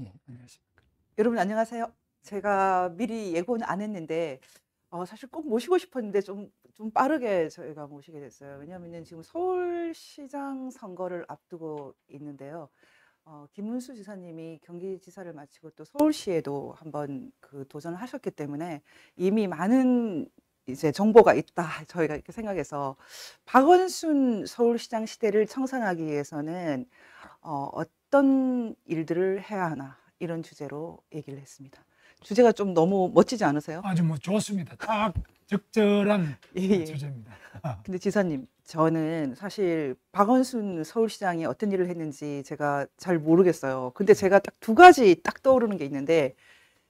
예, 안녕하십니까. 여러분 안녕하세요. 제가 미리 예고는 안 했는데 어, 사실 꼭 모시고 싶었는데 좀, 좀 빠르게 저희가 모시게 됐어요. 왜냐하면 지금 서울시장 선거를 앞두고 있는데요. 어, 김문수 지사님이 경기지사를 마치고 또 서울시에도 한번 그 도전을 하셨기 때문에 이미 많은 이제 정보가 있다 저희가 이렇게 생각해서 박원순 서울시장 시대를 청산하기 위해서는 어, 어떤 일들을 해야 하나 이런 주제로 얘기를 했습니다. 주제가 좀 너무 멋지지 않으세요? 아주 뭐 좋습니다. 딱 적절한 예, 예. 주제입니다. 아. 근데 지사님, 저는 사실 박원순 서울시장이 어떤 일을 했는지 제가 잘 모르겠어요. 근데 음. 제가 딱 두 가지 딱 떠오르는 게 있는데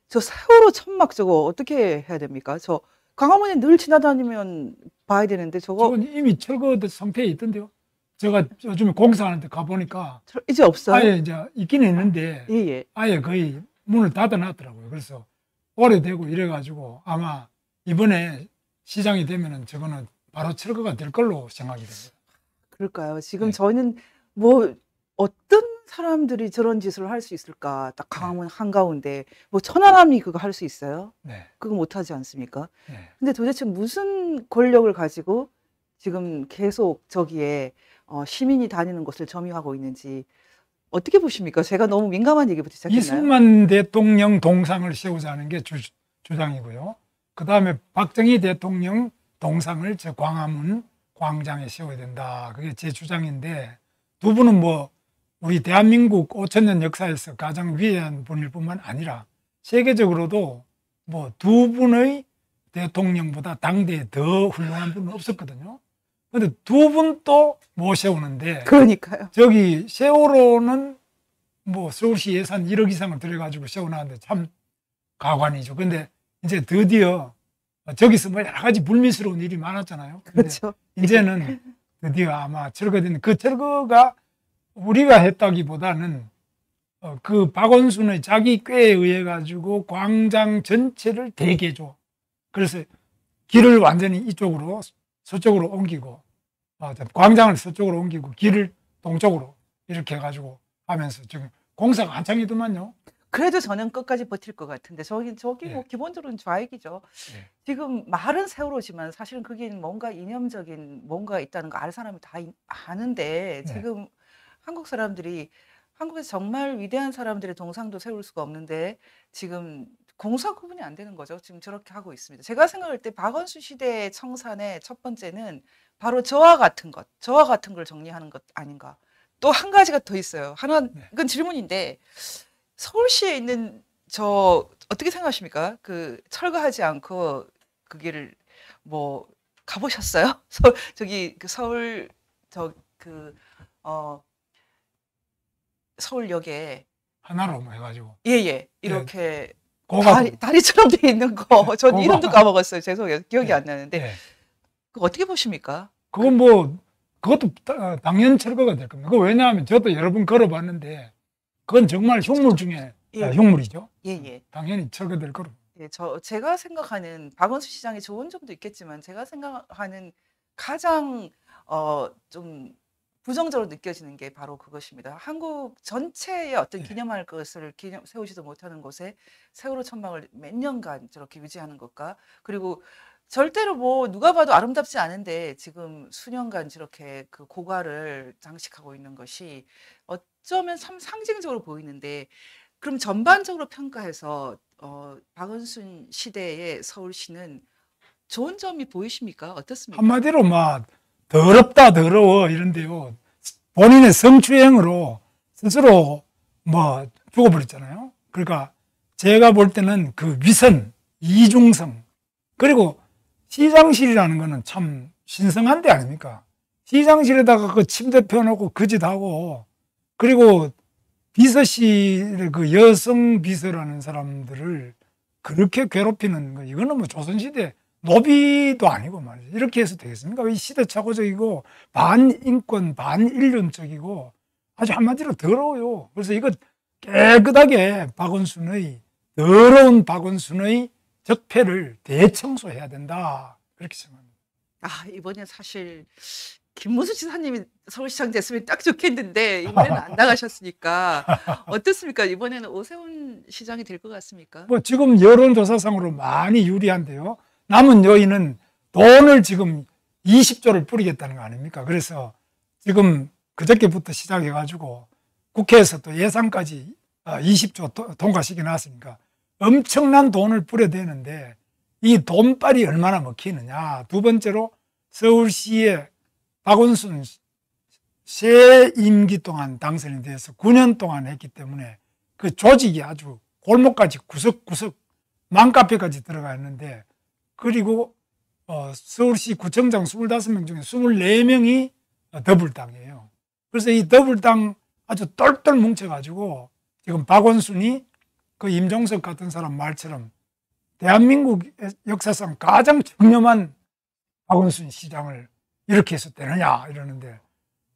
저 세월호 천막 저거 어떻게 해야 됩니까? 저 광화문에 늘 지나다니면 봐야 되는데 저거 이미 철거 상태에 있던데요. 제가 요즘에 공사하는데 가보니까 이제 없어요. 아예 이제 있긴 있는데 예, 예. 아예 거의 문을 닫아놨더라고요. 그래서 오래되고 이래가지고 아마 이번에 시장이 되면은 저거는 바로 철거가 될 걸로 생각이 됩니다. 그럴까요? 지금 네. 저는 뭐 어떤 사람들이 저런 짓을 할 수 있을까? 딱 네. 강원 네. 한가운데 뭐 천안함이 그거 할 수 있어요? 네. 그거 못 하지 않습니까? 네. 근데 도대체 무슨 권력을 가지고 지금 계속 저기에 어, 시민이 다니는 곳을 점유하고 있는지 어떻게 보십니까? 제가 너무 민감한 얘기부터 시작했나요? 이승만 대통령 동상을 세우자는 게 주, 주장이고요. 그 다음에 박정희 대통령 동상을 제 광화문 광장에 세워야 된다. 그게 제 주장인데 두 분은 뭐 우리 대한민국 5천년 역사에서 가장 위대한 분일 뿐만 아니라 세계적으로도 뭐 두 분의 대통령보다 당대에 더 훌륭한 분은 없었거든요. 근데 두 분 또 모셔오는데. 그러니까요. 저기 세월호는 뭐 서울시 예산 1억 이상을 들여가지고 세워놨는데 참 가관이죠. 근데 이제 드디어 저기서 뭐 여러 가지 불미스러운 일이 많았잖아요. 그렇죠. 이제는 드디어 아마 철거된 그 철거가 우리가 했다기보다는 어, 그 박원순의 자기 꾀에 의해 가지고 광장 전체를 대개죠 그래서 길을 완전히 이쪽으로 서쪽으로 옮기고 아, 광장을 서쪽으로 옮기고 길을 동쪽으로 이렇게 해가지고 하면서 지금 공사가 한창이더만요. 그래도 저는 끝까지 버틸 것 같은데 저기 저기 네. 뭐 예. 기본적으로는 좌익이죠. 네. 지금 말은 세월호지만 사실은 그게 뭔가 이념적인 뭔가 있다는 거 알 사람이 다 아는데 네. 지금 네. 한국 사람들이 한국에서 정말 위대한 사람들의 동상도 세울 수가 없는데 지금 공사 구분이 안 되는 거죠. 지금 저렇게 하고 있습니다. 제가 생각할 때 박원순 시대의 청산의 첫 번째는 바로 저와 같은 것, 저와 같은 걸 정리하는 것 아닌가. 또 한 가지가 더 있어요. 하나, 네. 이건 질문인데 서울시에 있는 저 어떻게 생각하십니까? 그 철거하지 않고 그 길을 뭐 가보셨어요? 서, 저기 그 서울 저 그 어 서울역에 하나로 뭐 해가지고 예예 예. 예. 네. 이렇게 네. 다리, 다리처럼 돼 있는 거. 전 고가. 이름도 까먹었어요. 죄송해요. 기억이 네. 안 나는데. 네. 그 어떻게 보십니까? 그건 뭐 그것도 당연 철거가 될 겁니다. 그 왜냐하면 저도 여러 번 걸어봤는데 그건 정말 흉물 중에 예. 아, 흉물이죠. 예, 예. 당연히 철거될 거로. 예, 저 제가 생각하는 박원순 시장의 좋은 점도 있겠지만 제가 생각하는 가장 어좀 부정적으로 느껴지는 게 바로 그것입니다. 한국 전체의 어떤 네. 기념할 것을 기념, 세우지도 못하는 곳에 세월호 천막을 몇 년간 저렇게 유지하는 것과 그리고 절대로 뭐 누가 봐도 아름답지 않은데 지금 수년간 저렇게 그 고가를 장식하고 있는 것이 어쩌면 참 상징적으로 보이는데 그럼 전반적으로 평가해서 어, 박원순 시대의 서울시는 좋은 점이 보이십니까? 어떻습니까? 한마디로 막 더럽다 더러워 이런데요. 본인의 성추행으로 스스로 뭐 죽어버렸잖아요. 그러니까 제가 볼 때는 그 위선, 이중성, 그리고 시장실이라는 거는 참 신성한 데 아닙니까? 시장실에다가 그 침대 펴놓고 그 짓하고 그리고 비서실그 여성 비서라는 사람들을 그렇게 괴롭히는 거 이거는 뭐 조선시대 노비도 아니고 말이죠. 이렇게 해서 되겠습니까? 이 시대착오적이고 반인권, 반인륜적이고 아주 한마디로 더러워요. 그래서 이거 깨끗하게 박원순의 더러운 박원순의 적폐를 대청소해야 된다. 그렇게 생각합니다. 아 이번에 사실 김문수 지사님이 서울시장 됐으면 딱 좋겠는데 이번에는 안 나가셨으니까 어떻습니까? 이번에는 오세훈 시장이 될 것 같습니까? 뭐 지금 여론조사상으로 많이 유리한데요. 남은 여인은 돈을 지금 20조를 뿌리겠다는 거 아닙니까? 그래서 지금 그저께부터 시작해가지고 국회에서 또 예산까지 20조 통과시켜 놨으니까 엄청난 돈을 뿌려대는데 이 돈빨이 얼마나 먹히느냐. 두 번째로 서울시의 박원순 세 임기 동안 당선이 돼서 9년 동안 했기 때문에 그 조직이 아주 골목까지 구석구석 맘카페까지 들어가 있는데 그리고 어, 서울시 구청장 25명 중에 24명이 더블당이에요. 그래서 이 더블당 아주 똘똘 뭉쳐가지고 지금 박원순이 그 임종석 같은 사람 말처럼 대한민국 역사상 가장 청렴한 박원순 시장을 이렇게 해서 되느냐 이러는데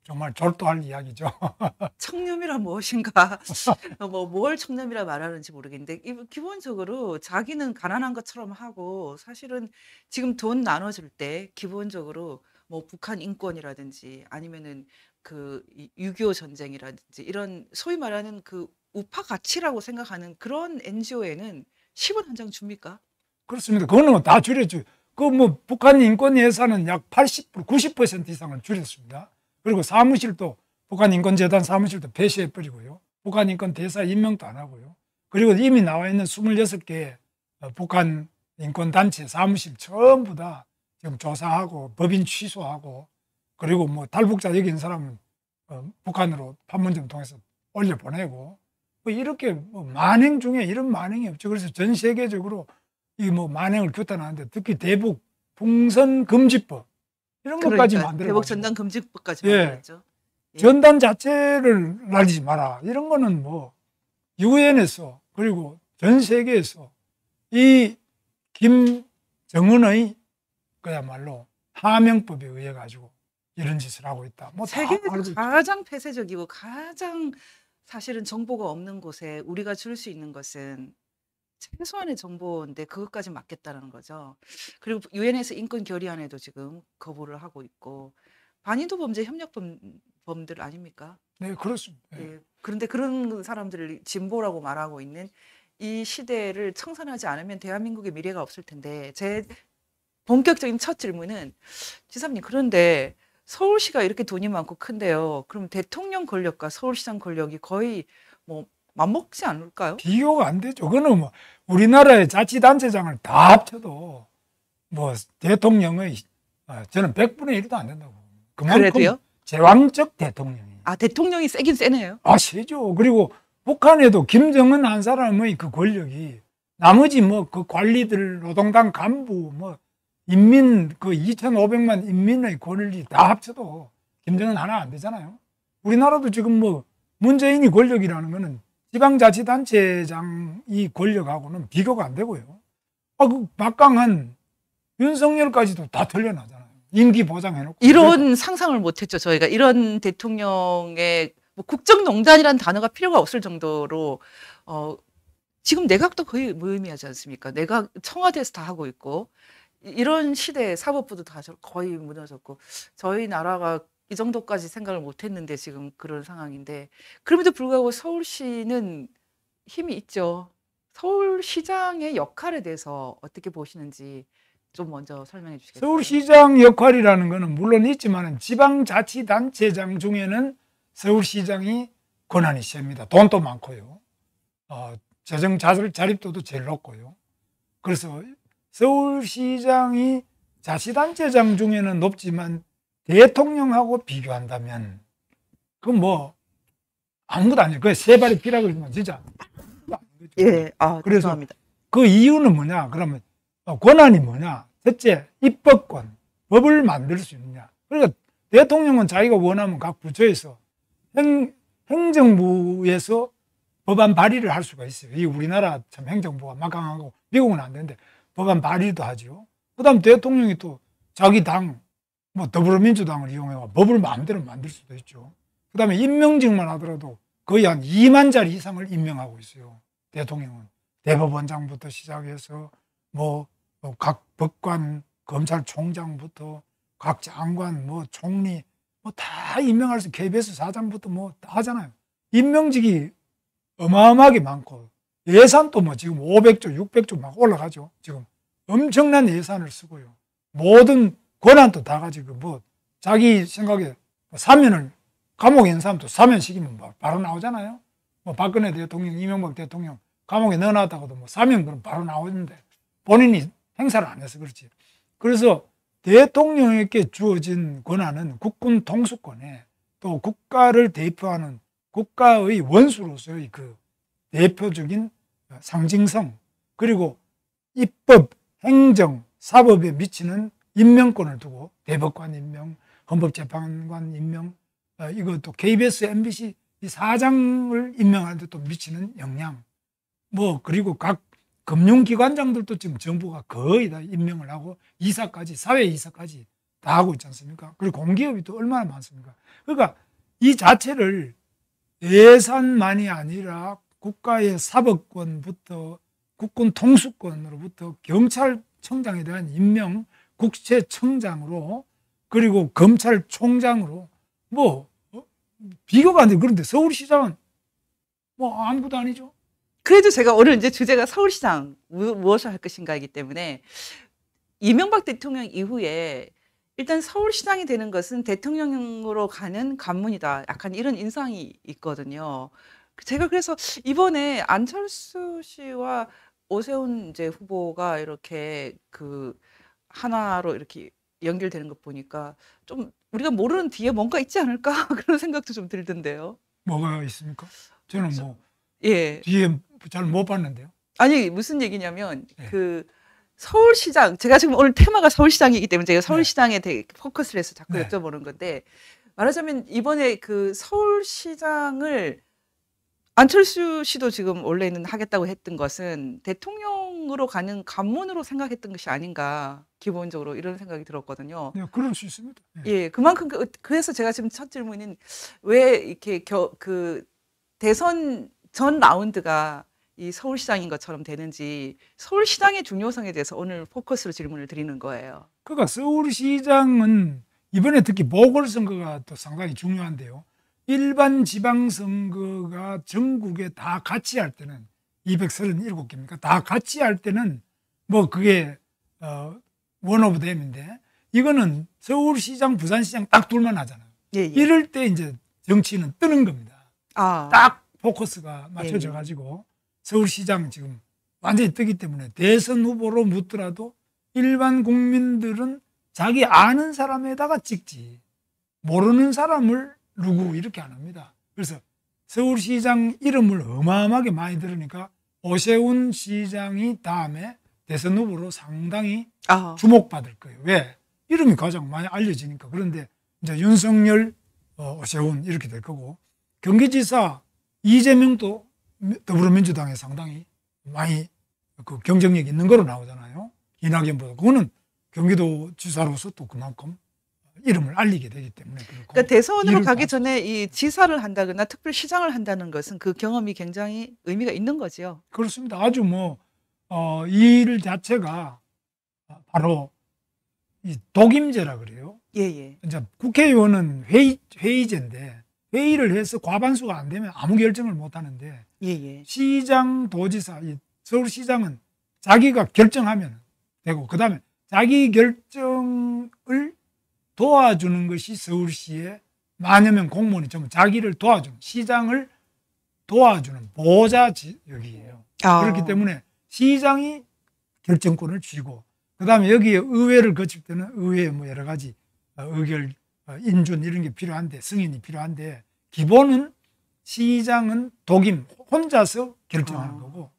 정말 절도할 이야기죠. 청렴이란 무엇인가, 뭐 뭘 청렴이라 말하는지 모르겠는데 기본적으로 자기는 가난한 것처럼 하고 사실은 지금 돈 나눠줄 때 기본적으로 뭐 북한 인권이라든지 아니면은 그6.25 전쟁이라든지 이런 소위 말하는 그 우파 가치라고 생각하는 그런 NGO에는 10원 한 장 줍니까? 그렇습니다. 그거는 다 줄여줘. 그뭐 북한 인권 예산은 약 80%, 90% 이상을 줄였습니다. 그리고 사무실도 북한인권재단 사무실도 폐쇄해버리고요. 북한인권 대사 임명도 안 하고요. 그리고 이미 나와 있는 2 6개 어, 북한 인권단체 사무실 전부 다 지금 조사하고 법인 취소하고 그리고 뭐 탈북자 여기는 사람은 어, 북한으로 판문점 통해서 올려보내고 뭐 이렇게 뭐 만행 중에 이런 만행이 없죠. 그래서 전 세계적으로 이 뭐 만행을 규탄하는데 특히 대북 풍선 금지법 이런 그러니까 것까지 만들어. 대북 전단 금지법까지 예. 만들었죠. 예. 전단 자체를 날리지 마라. 이런 거는 뭐 유엔에서 그리고 전 세계에서 이 김정은의 그야말로 하명법에 의해 가지고 이런 짓을 하고 있다. 뭐 세계에서 가장 폐쇄적이고 가장 사실은 정보가 없는 곳에 우리가 줄 수 있는 것은 최소한의 정보인데 그것까지 맡겠다는 거죠. 그리고 유엔에서 인권 결의안에도 지금 거부를 하고 있고 반인도 범죄 협력범들 아닙니까? 네, 그렇습니다. 네. 네. 그런데 그런 사람들을 진보라고 말하고 있는 이 시대를 청산하지 않으면 대한민국의 미래가 없을 텐데 제 본격적인 첫 질문은 지사님 그런데 서울시가 이렇게 돈이 많고 큰데요. 그럼 대통령 권력과 서울시장 권력이 거의 뭐 맞먹지 않을까요? 비교가 안 되죠. 그거는 뭐 우리나라의 자치단체장을 다 합쳐도 뭐 대통령의 아, 저는 100분의 1도 안 된다고. 그만큼 그래도요? 제왕적 대통령이아 대통령이 세긴 세네요. 아 세죠. 그리고 북한에도 김정은 한 사람의 그 권력이 나머지 뭐 그 관리들 노동당 간부 뭐 인민 그 2,500만 인민의 권리 다 합쳐도 김정은 하나 안 되잖아요. 우리나라도 지금 뭐 문재인이 권력이라는 거는 지방자치단체장이 권력하고는 비교가 안 되고요. 아, 그 박강한 윤석열까지도 다 털려나잖아요. 임기 보장해놓고. 이런 그래서. 상상을 못했죠, 저희가. 이런 대통령의 뭐 국정농단이라는 단어가 필요가 없을 정도로 어, 지금 내각도 거의 무의미하지 않습니까? 내각 청와대에서 다 하고 있고 이런 시대에 사법부도 다 거의 무너졌고 저희 나라가 이 정도까지 생각을 못 했는데 지금 그런 상황인데 그럼에도 불구하고 서울시는 힘이 있죠. 서울시장의 역할에 대해서 어떻게 보시는지 좀 먼저 설명해 주시겠어요? 서울시장 역할이라는 거는 물론 있지만 지방자치단체장 중에는 서울시장이 권한이 셉니다. 돈도 많고요. 어, 재정 자립도도 제일 높고요. 그래서 서울시장이 자치단체장 중에는 높지만 대통령하고 비교한다면 그 뭐 아무것도 아니에요. 그 세 발의 피라 그러면 진짜. 예, 아, 그래서 감사합니다. 그 이유는 뭐냐? 그러면 어, 권한이 뭐냐? 첫째, 입법권, 법을 만들 수 있느냐. 그러니까 대통령은 자기가 원하면 각 부처에서 행, 행정부에서 법안 발의를 할 수가 있어요. 이 우리나라 참 행정부가 막강하고 미국은 안 되는데 법안 발의도 하죠. 그다음 대통령이 또 자기 당뭐 더불어민주당을 이용해서 법을 마음대로 만들 수도 있죠. 그 다음에 임명직만 하더라도 거의 한 2만 자리 이상을 임명하고 있어요. 대통령은. 대법원장부터 시작해서 뭐각 뭐 법관, 검찰총장부터 각 장관, 뭐 총리, 뭐 다 임명할 수, KBS 사장부터 뭐 다 하잖아요. 임명직이 어마어마하게 많고 예산도 뭐 지금 500조, 600조 막 올라가죠. 지금 엄청난 예산을 쓰고요. 모든 권한도 다 가지고 뭐 자기 생각에 뭐 사면을 감옥에 있는 사람도 사면 시키면 바로 나오잖아요. 뭐 박근혜 대통령, 이명박 대통령 감옥에 넣어놨다고도 뭐 사면 그럼 바로 나오는데 본인이 행사를 안 해서 그렇지. 그래서 대통령에게 주어진 권한은 국군 통수권에 또 국가를 대표하는 국가의 원수로서의 그 대표적인 상징성 그리고 입법, 행정, 사법에 미치는 임명권을 두고 대법관 임명, 헌법재판관 임명, 어, 이것도 KBS, MBC 이 사장을 임명하는데 또 미치는 영향. 뭐 그리고 각 금융기관장들도 지금 정부가 거의 다 임명을 하고 이사까지 사회 이사까지 다 하고 있지 않습니까? 그리고 공기업이 또 얼마나 많습니까? 그러니까 이 자체를 예산만이 아니라 국가의 사법권부터 국군 통수권으로부터 경찰청장에 대한 임명 국세청장으로 그리고 검찰총장으로 뭐 어? 비교가 안 돼. 그런데 서울시장은 뭐 아무것도 아니죠. 그래도 제가 오늘 이제 주제가 서울시장 무엇을 할 것인가이기 때문에 이명박 대통령 이후에 일단 서울시장이 되는 것은 대통령으로 가는 관문이다. 약간 이런 인상이 있거든요. 제가 그래서 이번에 안철수 씨와 오세훈 이제 후보가 이렇게 그 하나로 이렇게 연결되는 것 보니까 좀 우리가 모르는 뒤에 뭔가 있지 않을까 그런 생각도 좀 들던데요. 뭐가 있습니까? 저는 뭐 예. 뒤에 잘 못 봤는데요. 아니 무슨 얘기냐면 예. 그 서울시장 제가 지금 오늘 테마가 서울시장이기 때문에 제가 예. 서울시장에 네. 되게 포커스를 해서 자꾸 네. 여쭤보는 건데 말하자면 이번에 그 서울시장을 안철수 씨도 지금 원래는 하겠다고 했던 것은 대통령으로 가는 관문으로 생각했던 것이 아닌가 기본적으로 이런 생각이 들었거든요. 네, 그럴 수 있습니다. 네. 예, 그만큼 그, 그래서 제가 지금 첫 질문인 왜 이렇게 겨, 그 대선 전 라운드가 이 서울시장인 것처럼 되는지 서울시장의 중요성에 대해서 오늘 포커스로 질문을 드리는 거예요. 그러니까 서울시장은 이번에 특히 보궐선거가 또 상당히 중요한데요. 일반 지방선거가 전국에 다 같이 할 때는 237개입니까? 다 같이 할 때는 뭐 그게 어, 원 오브 댐인데 이거는 서울시장, 부산시장 딱 둘만 하잖아요. 예, 예. 이럴 때 이제 정치는 뜨는 겁니다. 아. 딱 포커스가 맞춰져 가지고 예, 예. 서울시장 지금 완전히 뜨기 때문에 대선 후보로 묻더라도 일반 국민들은 자기 아는 사람에다가 찍지 모르는 사람을 누구 이렇게 안 합니다. 그래서 서울시장 이름을 어마어마하게 많이 들으니까 오세훈 시장이 다음에 대선 후보로 상당히 아하. 주목받을 거예요. 왜? 이름이 가장 많이 알려지니까. 그런데 이제 윤석열, 어, 오세훈 이렇게 될 거고 경기지사 이재명도 더불어민주당에 상당히 많이 그 경쟁력 있는 거로 나오잖아요. 이낙연보다. 그거는 경기도 지사로서 또 그만큼 이름을 알리게 되기 때문에 그렇고. 그러니까 대선으로 가기 전에 이 지사를 한다거나 특별시장을 한다는 것은 그 경험이 굉장히 의미가 있는 거지요 그렇습니다. 아주 뭐, 어, 이 일 자체가 바로 이 독임제라 그래요. 예, 예. 이제 국회의원은 회의, 회의제인데 회의를 해서 과반수가 안 되면 아무 결정을 못 하는데 예, 예. 시장, 도지사, 서울시장은 자기가 결정하면 되고 그다음에 자기 결정 도와주는 것이 서울시의 만여명 공무원이 좀 자기를 도와주는 시장을 도와주는 보호자 지역이에요. 아. 그렇기 때문에 시장이 결정권을 쥐고 그다음에 여기에 의회를 거칠 때는 의회에 뭐 여러 가지 어, 의결 어, 인준 이런 게 필요한데 승인이 필요한데 기본은 시장은 독임 혼자서 결정하는 아. 거고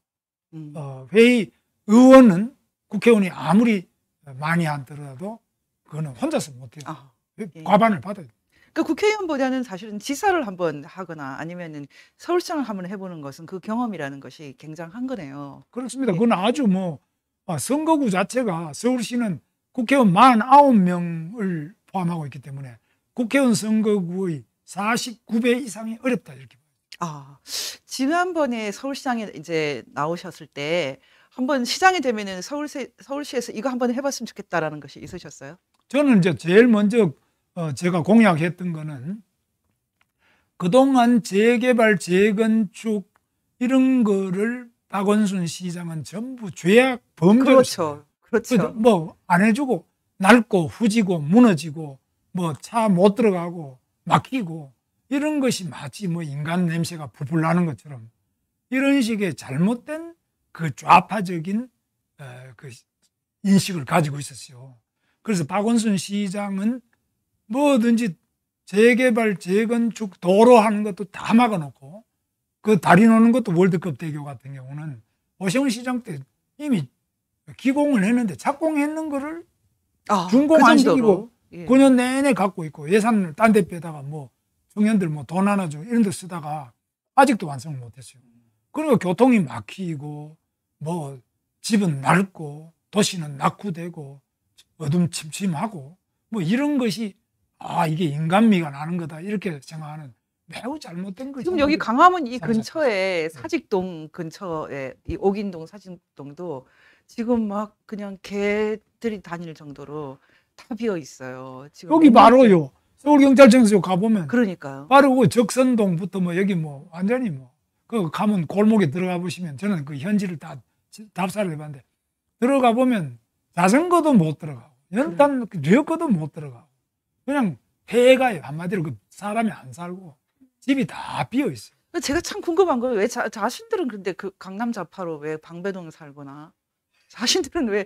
음. 어, 회의 의원은 국회의원이 아무리 많이 안들어도 그거는 혼자서 못해요. 아, 그 예. 과반을 받아요. 그 국회의원보다는 사실은 지사를 한번 하거나 아니면은 서울시장을 한번 해보는 것은 그 경험이라는 것이 굉장한 거네요. 그렇습니다. 예. 그건 아주 뭐 아, 선거구 자체가 서울시는 국회의원 49명을 포함하고 있기 때문에 국회의원 선거구의 49배 이상이 어렵다 이렇게 아, 지난번에 서울시장에 이제 나오셨을 때 한번 시장이 되면은 서울시, 서울시에서 이거 한번 해봤으면 좋겠다라는 것이 있으셨어요? 저는 이제 제일 먼저 어, 제가 공약했던 거는 그동안 재개발, 재건축 이런 거를 박원순 시장은 전부 죄악 범죄 그렇죠. 그렇죠. 뭐 안 해주고 낡고 후지고 무너지고 뭐 차 못 들어가고 막히고 이런 것이 마치 뭐 인간 냄새가 부풀 나는 것처럼 이런 식의 잘못된 그 좌파적인 어, 그 인식을 가지고 있었어요. 그래서 박원순 시장은 뭐든지 재개발, 재건축, 도로 하는 것도 다 막아놓고 그 다리 놓는 것도 월드컵 대교 같은 경우는 오세훈 시장 때 이미 기공을 했는데 착공했는 거를 아, 준공 그안 시키고 예. 9년 내내 갖고 있고 예산을 딴 데 빼다가 뭐 청년들 뭐돈 하나 주고 이런 데 쓰다가 아직도 완성 못했어요. 그리고 그러니까 교통이 막히고 뭐 집은 낡고 도시는 낙후되고 어둠침침하고 뭐 이런 것이 아 이게 인간미가 나는 거다 이렇게 생각하는 매우 잘못된 거죠. 지금 여기 강화문 이 근처에 네. 사직동 근처에 이 옥인동 사직동도 지금 막 그냥 개들이 다닐 정도로 다 비어 있어요. 지금 여기 바로요. 그 서울경찰청에서 가보면 그러니까요. 바로 적선동부터 뭐 여기 뭐 완전히 뭐 그 가면 골목에 들어가 보시면 저는 그 현지를 다 답사를 해봤는데 들어가 보면 자전거도 못 들어가고 연탄 리어커도 못 들어가고 그냥 해가요 한마디로 그 사람이 안 살고 집이 다 비어 있어요. 제가 참 궁금한 거왜 자, 신들은 근데 그 강남 자파로 왜 방배동에 살거나 자신들은 왜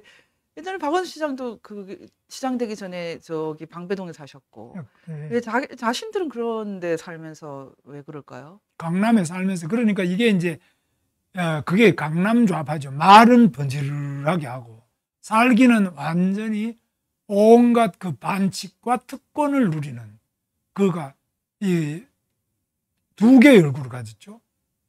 옛날에 박원 시장도 그 시장 되기 전에 저기 방배동에 사셨고 네. 왜 자, 자신들은 그런데 살면서 왜 그럴까요? 강남에 살면서 그러니까 이게 이제 어, 그게 강남 좌파죠. 말은 번지르하게 하고 살기는 완전히 온갖 그 반칙과 특권을 누리는 그가 이 두 개의 얼굴을 가졌죠.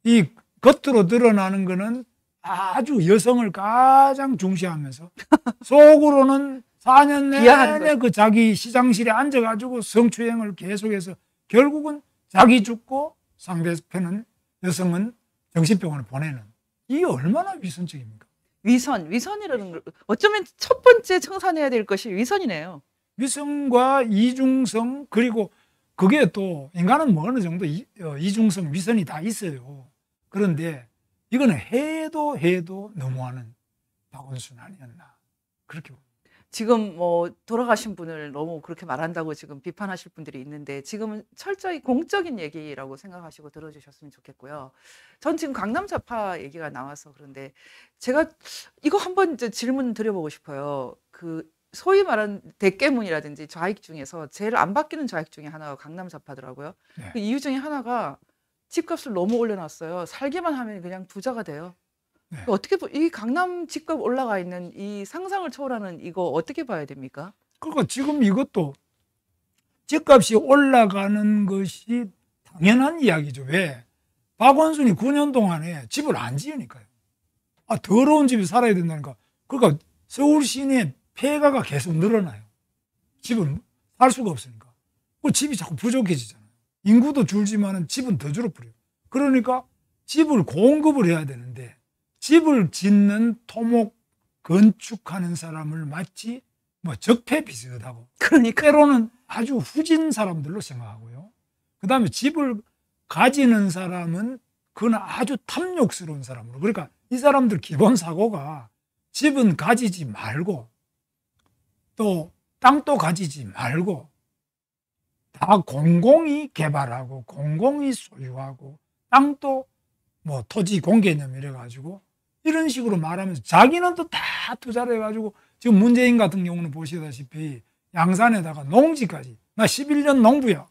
이 겉으로 드러나는 것은 아주 여성을 가장 중시하면서 속으로는 4년 내내 그 자기 시장실에 앉아가지고 성추행을 계속해서 결국은 자기 죽고 상대편은 여성은 정신병원에 보내는 이 얼마나 위선적입니까? 위선, 위선이라는 걸 어쩌면 첫 번째 청산해야 될 것이 위선이네요. 위선과 이중성 그리고 그게 또 인간은 뭐 어느 정도 이, 어, 중성 위선이 다 있어요. 그런데 이거는 해도 해도 너무하는 박원순 아니었나 그렇게 봅니다. 지금 뭐 돌아가신 분을 너무 그렇게 말한다고 지금 비판하실 분들이 있는데 지금은 철저히 공적인 얘기라고 생각하시고 들어주셨으면 좋겠고요. 전 지금 강남 좌파 얘기가 나와서 그런데 제가 이거 한번 이제 질문 드려보고 싶어요. 그 소위 말하는 대깨문이라든지 좌익 중에서 제일 안 바뀌는 좌익 중에 하나가 강남 좌파더라고요. 네. 그 이유 중에 하나가 집값을 너무 올려놨어요. 살기만 하면 그냥 부자가 돼요. 네. 어떻게 이 강남 집값 올라가 있는 이 상상을 초월하는 이거 어떻게 봐야 됩니까? 그러니까 지금 이것도 집값이 올라가는 것이 당연한 이야기죠. 왜? 박원순이 9년 동안에 집을 안 지으니까요. 아 더러운 집에 살아야 된다니까. 그러니까 서울 시내 폐가가 계속 늘어나요. 집은 살 수가 없으니까. 그 집이 자꾸 부족해지잖아요. 인구도 줄지만 집은 더 줄어버려요. 그러니까 집을 공급을 해야 되는데 집을 짓는 토목 건축하는 사람을 마치 뭐 적폐 비슷하고 그러니까. 때로는 아주 후진 사람들로 생각하고요. 그 다음에 집을 가지는 사람은 그건 아주 탐욕스러운 사람으로 그러니까 이 사람들 기본 사고가 집은 가지지 말고 또 땅도 가지지 말고 다 공공이 개발하고 공공이 소유하고 땅도 뭐 토지 공개념 이래 가지고 이런 식으로 말하면서 자기는 또 다 투자를 해가지고 지금 문재인 같은 경우는 보시다시피 양산에다가 농지까지 나 11년 농부야.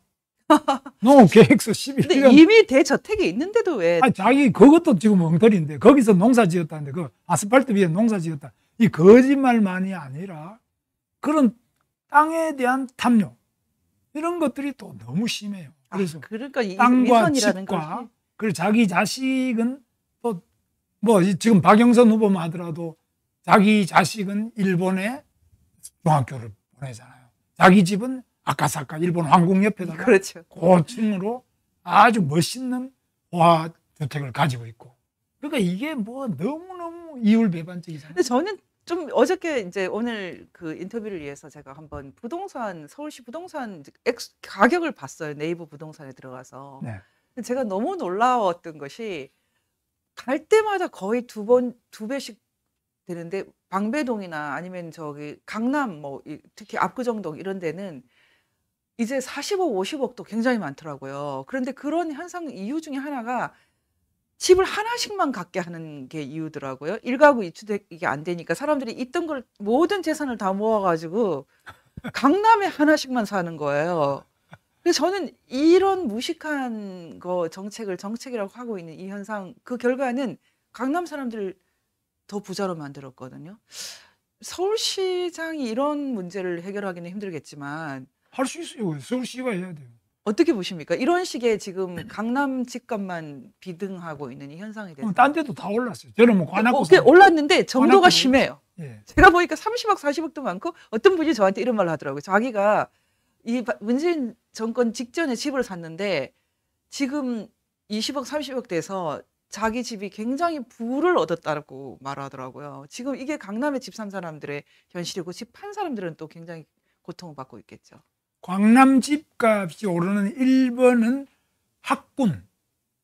농업 계획서 11년. 근데 이미 대저택이 있는데도 왜? 아니, 자기 그것도 지금 엉터리인데 거기서 농사 지었다는데 그 아스팔트 위에 농사 지었다. 이 거짓말만이 아니라 그런 땅에 대한 탐욕 이런 것들이 또 너무 심해요. 아, 그래서 아, 그러니까 땅과 집과 그리고 자기 자식은 또뭐 지금 박영선 후보만 하더라도 자기 자식은 일본의 중학교를 보내잖아요. 자기 집은 아까사카 일본 황궁 옆에다가 그렇죠. 고층으로 아주 멋있는 화 주택을 가지고 있고. 그러니까 이게 뭐 너무너무 이율배반적이잖아요. 근데 저는 좀 어저께 이제 오늘 그 인터뷰를 위해서 제가 한번 부동산 서울시 부동산 가격을 봤어요. 네이버 부동산에 들어가서. 네. 제가 너무 놀라웠던 것이 갈 때마다 거의 두 번, 두 배씩 되는데 방배동이나 아니면 저기 강남 뭐 특히 압구정동 이런 데는 이제 40억, 50억도 굉장히 많더라고요. 그런데 그런 현상 이유 중에 하나가 집을 하나씩만 갖게 하는 게 이유더라고요. 일가구 입주되 이게 안 되니까 사람들이 있던 걸 모든 재산을 다 모아가지고 강남에 하나씩만 사는 거예요. 그래 저는 이런 무식한 거 정책을 정책이라고 하고 있는 이 현상 그 결과는 강남 사람들 더 부자로 만들었거든요. 서울시장이 이런 문제를 해결하기는 힘들겠지만 할 수 있어요. 서울시가 해야 돼요. 어떻게 보십니까? 이런 식의 지금 강남 집값만 비등하고 있는 이 현상에 대해서. 어, 딴 데도 다 올랐어요. 저는 뭐 관악구. 어, 올랐는데 정도가 관악구. 심해요. 예. 제가 보니까 30억, 40억도 많고 어떤 분이 저한테 이런 말을 하더라고요. 자기가 이 문재인 정권 직전에 집을 샀는데 지금 20억, 30억 돼서 자기 집이 굉장히 부를 얻었다고 말하더라고요. 지금 이게 강남에 집 산 사람들의 현실이고 집 판 사람들은 또 굉장히 고통을 받고 있겠죠. 강남 집값이 오르는 1번은 학군,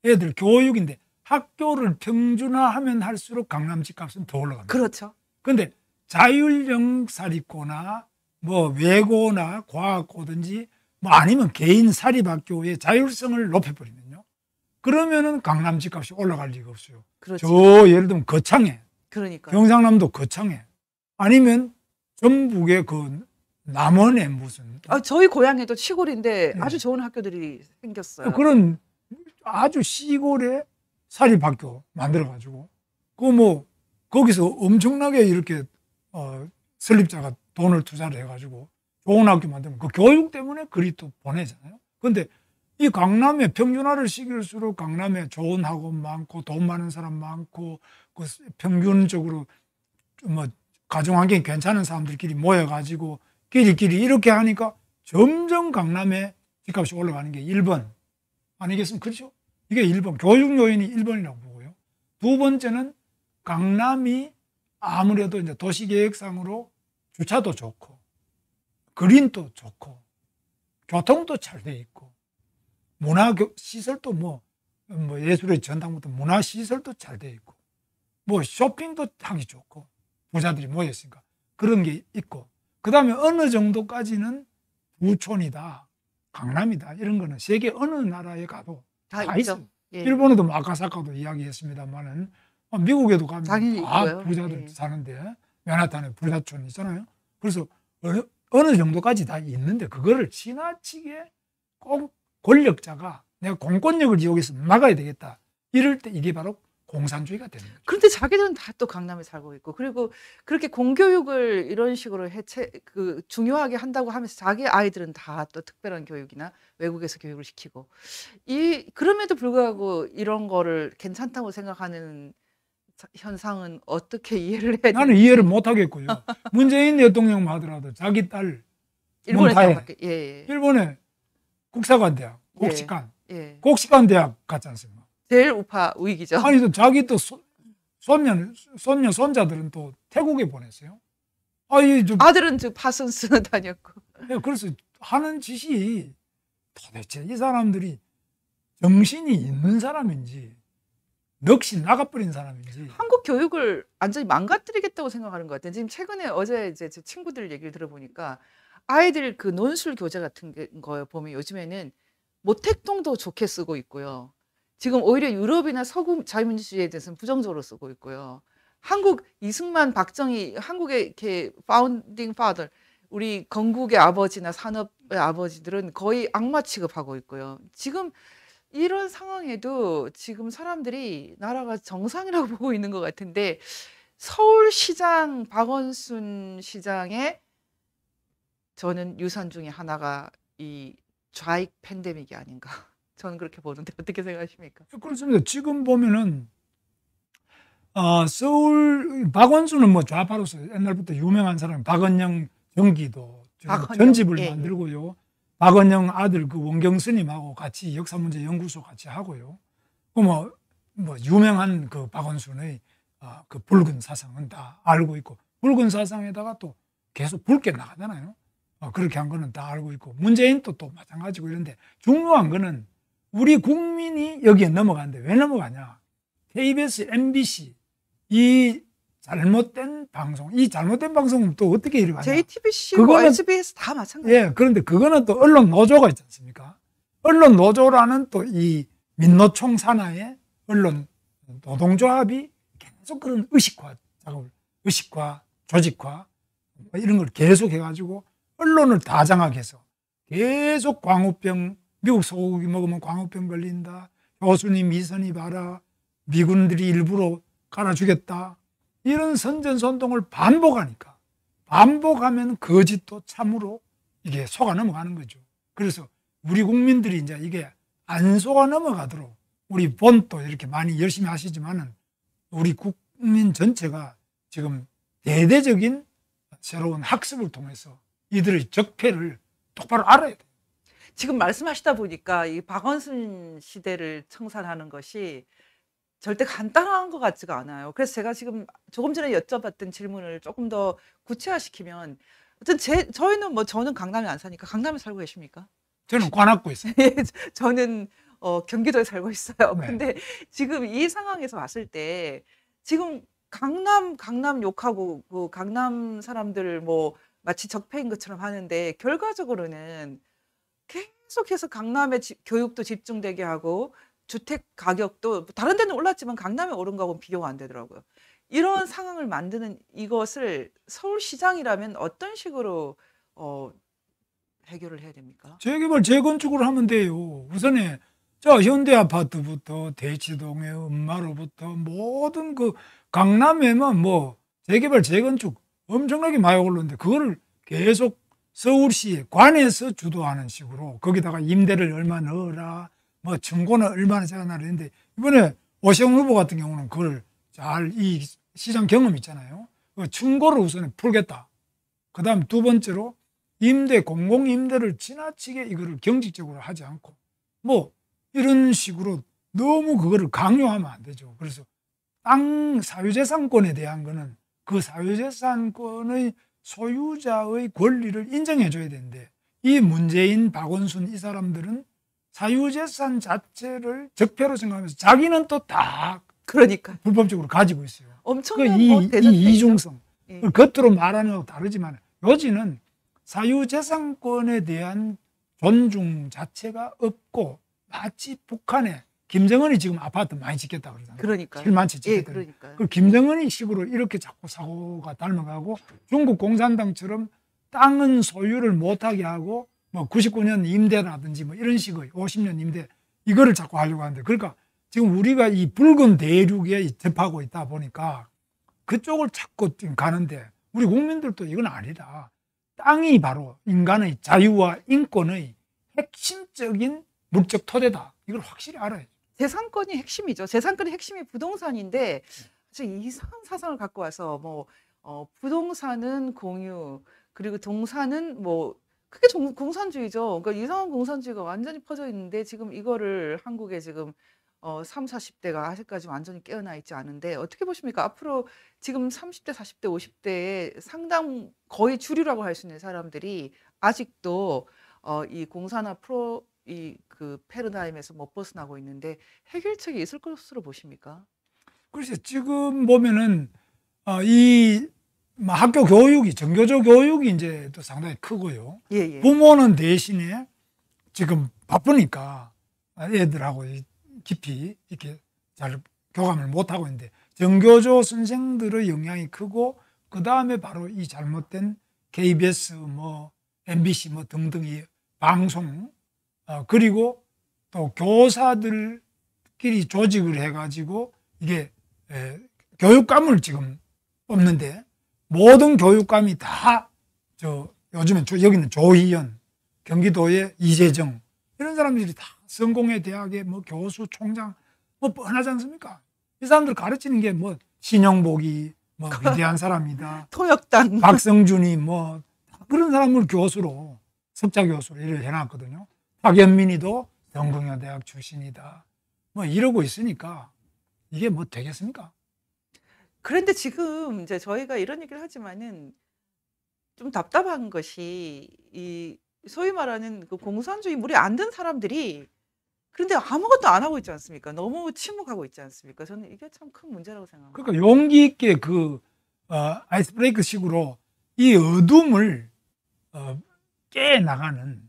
애들 교육인데 학교를 평준화하면 할수록 강남 집값은 더 올라갑니다. 그렇죠. 그런데 자율형 사립고나 뭐 외고나 과학고든지 뭐 아니면 개인 사립학교의 자율성을 높여버리면요. 그러면은 강남 집값이 올라갈 리가 없어요. 그렇지. 저 예를 들면 거창에, 그러니까 경상남도 거창에, 아니면 전북의 그 남원에 무슨. 아, 저희 고향에도 시골인데 네. 아주 좋은 학교들이 생겼어요. 그런 아주 시골에 사립학교 만들어가지고 그 뭐 거기서 엄청나게 이렇게 어, 설립자가 돈을 투자를 해가지고 좋은 학교 만들면 그 교육 때문에 그리 또 보내잖아요. 근데 이 강남에 평준화를 시킬수록 강남에 좋은 학원 많고 돈 많은 사람 많고 그 평균적으로 뭐 가정 환경 괜찮은 사람들끼리 모여가지고 끼리끼리 이렇게 하니까 점점 강남에 집값이 올라가는 게 1번 아니겠습니까? 그렇죠? 이게 1번 교육 요인이 1번이라고 보고요. 두 번째는 강남이 아무래도 이제 도시계획상으로 주차도 좋고 그린도 좋고 교통도 잘 돼 있고 문화 시설도 뭐, 뭐 예술의 전당부터 문화 시설도 잘 돼 있고 뭐 쇼핑도 하기 좋고 부자들이 모였으니까 그런 게 있고 그 다음에 어느 정도까지는 부촌이다 강남이다 이런 거는 세계 어느 나라에 가도 다, 다 있어. 예. 일본에도 뭐 아카사카도 이야기했습니다만은 뭐 미국에도 가면 다 있고요. 부자들 예. 사는데 맨하탄에 불사촌 있잖아요. 그래서 어느, 어느 정도까지 다 있는데 그거를 지나치게 꼭 권력자가 내가 공권력을 이용해서 막아야 되겠다. 이럴 때 이게 바로 공산주의가 되는 거죠. 그런데 자기들은 다 또 강남에 살고 있고 그리고 그렇게 공교육을 이런 식으로 해체 그 중요하게 한다고 하면서 자기 아이들은 다 또 특별한 교육이나 외국에서 교육을 시키고 이 그럼에도 불구하고 이런 거를 괜찮다고 생각하는 현상은 어떻게 이해를 해야 나는 이해를 못 하겠고요. 문재인 대통령 하더라도 자기 딸 일본에 예, 예. 일본에 국사관 대학, 예, 곡식관, 예. 곡식관 대학 갔지 않습니까? 제일 우파 우익이죠. 아니 또 자기 또 손녀 손녀 손자들은 또 태국에 보냈어요. 아이 좀 아들은 즉 파슨스는 다녔고. 네, 예, 그래서 하는 짓이 도대체 이 사람들이 정신이 있는 사람인지 넋이 나가버린 사람인지 한국 교육을 완전히 망가뜨리겠다고 생각하는 것 같아요. 지금 최근에 어제 이제 제 친구들 얘기를 들어보니까 아이들 그 논술 교재 같은 거 보면 요즘에는 모택동도 좋게 쓰고 있고요. 지금 오히려 유럽이나 서구 자유민주주의에 대해서는 부정적으로 쓰고 있고요. 한국 이승만 박정희 한국의 이렇게 파운딩 파더 우리 건국의 아버지나 산업의 아버지들은 거의 악마 취급하고 있고요. 지금 이런 상황에도 지금 사람들이 나라가 정상이라고 보고 있는 것 같은데 서울시장 박원순 시장의 저는 유산 중에 하나가 이 좌익 팬데믹이 아닌가 저는 그렇게 보는데 어떻게 생각하십니까? 그렇습니다. 지금 보면은 어, 서울 박원순은 뭐 좌파로서 옛날부터 유명한 사람 박은영 경기도 박은영, 전집을 예, 예. 만들고요. 박원영 아들 그 원경 스님하고 같이 역사문제 연구소 같이 하고요. 뭐뭐 그 뭐 유명한 그 박원순의 어, 그 붉은 사상은 다 알고 있고 붉은 사상에다가 또 계속 붉게 나가잖아요. 어, 그렇게 한 거는 다 알고 있고 문재인 또또 마찬가지고 이런데 중요한 거는 우리 국민이 여기에 넘어가는데 왜 넘어가냐? KBS, MBC 이 잘못된 방송. 이 잘못된 방송은 또 어떻게 일어가냐. JTBC, 뭐 그거는, SBS 다 마찬가지. 예, 그런데 그거는 또 언론 노조가 있지 않습니까? 언론 노조라는 또 이 민노총 산하의 언론 노동조합이 계속 그런 의식화 작업을, 의식화, 조직화, 뭐 이런 걸 계속 해가지고 언론을 다장하게 해서 계속 광우병, 미국 소고기 먹으면 광우병 걸린다. 교수님 미선이 봐라. 미군들이 일부러 갈아 죽였다. 이런 선전선동을 반복하니까 반복하면 거짓도 참으로 이게 속아 넘어가는 거죠. 그래서 우리 국민들이 이제 이게 안 속아 넘어가도록 우리 본도 이렇게 많이 열심히 하시지만은 우리 국민 전체가 지금 대대적인 새로운 학습을 통해서 이들의 적폐를 똑바로 알아야 돼 지금 말씀하시다 보니까 이 박원순 시대를 청산하는 것이 절대 간단한 것 같지가 않아요. 그래서 제가 지금 조금 전에 여쭤봤던 질문을 조금 더 구체화시키면 어떤 제, 저희는 뭐 저는 강남에 안 사니까 강남에 살고 계십니까? 저는 관악구에 있어요. 예, 저는 어, 경기도에 살고 있어요. 네. 근데 지금 이 상황에서 왔을 때 지금 강남 강남 욕하고 그 강남 사람들 뭐 마치 적폐인 것처럼 하는데 결과적으로는 계속해서 강남에 지, 교육도 집중되게 하고 주택 가격도 다른 데는 올랐지만 강남에 오른 거하고 비교가 안 되더라고요. 이런 상황을 만드는 이것을 서울시장이라면 어떤 식으로 어, 해결을 해야 됩니까? 재개발 재건축을 하면 돼요. 우선에 자 현대 아파트부터 대치동의 음마로부터 모든 그 강남에만 뭐 재개발 재건축 엄청나게 많이 올랐는데 그거를 계속 서울시 관에서 주도하는 식으로 거기다가 임대를 얼마 넣어라 뭐증권은 얼마나 제가나려 했는데 이번에 오세훈 후보 같은 경우는 그걸 잘 이 시장 경험 있잖아요. 그 충고를 우선 풀겠다. 그 다음 두 번째로 임대, 공공임대를 지나치게 이거를 경직적으로 하지 않고 뭐 이런 식으로 너무 그거를 강요하면 안 되죠. 그래서 땅 사유재산권에 대한 거는 그 사유재산권의 소유자의 권리를 인정해줘야 되는데 이 문재인, 박원순 이 사람들은 사유재산 자체를 적폐로 생각하면서 자기는 또 다 그러니까 불법적으로 가지고 있어요. 엄청난 그 이, 뭐 이 이중성. 예. 겉으로 말하는 것 다르지만 여지는 사유재산권에 대한 존중 자체가 없고 마치 북한에 김정은이 지금 아파트 많이 짓겠다 그러잖아요. 그러니까. 7만 채 짓겠다. 예, 그러니까. 그 김정은이 식으로 이렇게 자꾸 사고가 닮아가고 중국 공산당처럼 땅은 소유를 못하게 하고 뭐 99년 임대라든지 뭐 이런 식의 50년 임대 이거를 자꾸 하려고 하는데 그러니까 지금 우리가 이 붉은 대륙에 접하고 있다 보니까 그쪽을 자꾸 가는데 우리 국민들도 이건 아니다. 땅이 바로 인간의 자유와 인권의 핵심적인 물적 토대다. 이걸 확실히 알아야죠. 재산권이 핵심이죠. 재산권의 핵심이 부동산인데 사실 이상한 사상을 갖고 와서 뭐 어, 부동산은 공유 그리고 동산은 뭐 그게 정, 공산주의죠. 그러니까 이상한 공산주의가 완전히 퍼져 있는데 지금 이거를 한국에 지금 어, 3, 40대가 아직까지 완전히 깨어나 있지 않은데 어떻게 보십니까? 앞으로 지금 30대, 40대, 50대에 상당 거의 주류라고 할 수 있는 사람들이 아직도 어, 이 공산화 프로 이그 패러다임에서 못 벗어나고 있는데 해결책이 있을 것으로 보십니까? 글쎄 지금 보면은 어, 이뭐 학교 교육이 정교조 교육이 이제 또 상당히 크고요. 예, 예. 부모는 대신에 지금 바쁘니까 애들하고 깊이 이렇게 잘 교감을 못 하고 있는데 정교조 선생들의 영향이 크고 그 다음에 바로 이 잘못된 KBS 뭐 MBC 뭐 등등이 방송 어, 그리고 또 교사들끼리 조직을 해가지고 이게 에, 교육감을 지금 뽑는데 모든 교육감이 다 저 요즘엔 저 여기는 조희연 경기도의 이재정 이런 사람들이 다 성공회 대학의 뭐 교수 총장 뭐 뻔하지 않습니까? 이 사람들 가르치는 게 뭐 신영복이 뭐 위대한 사람이다. 토역단 박성준이 뭐 그런 사람을 교수로 석자 교수로 일을 해놨거든요. 박연민이도 영국여대학 출신이다. 뭐 이러고 있으니까 이게 뭐 되겠습니까? 그런데 지금 이제 저희가 이런 얘기를 하지만은 좀 답답한 것이 이 소위 말하는 그 공산주의 물이 안 든 사람들이 그런데 아무것도 안 하고 있지 않습니까? 너무 침묵하고 있지 않습니까? 저는 이게 참 큰 문제라고 생각합니다. 그러니까 용기 있게 그 어, 아이스브레이크식으로 이 어둠을 어, 깨 나가는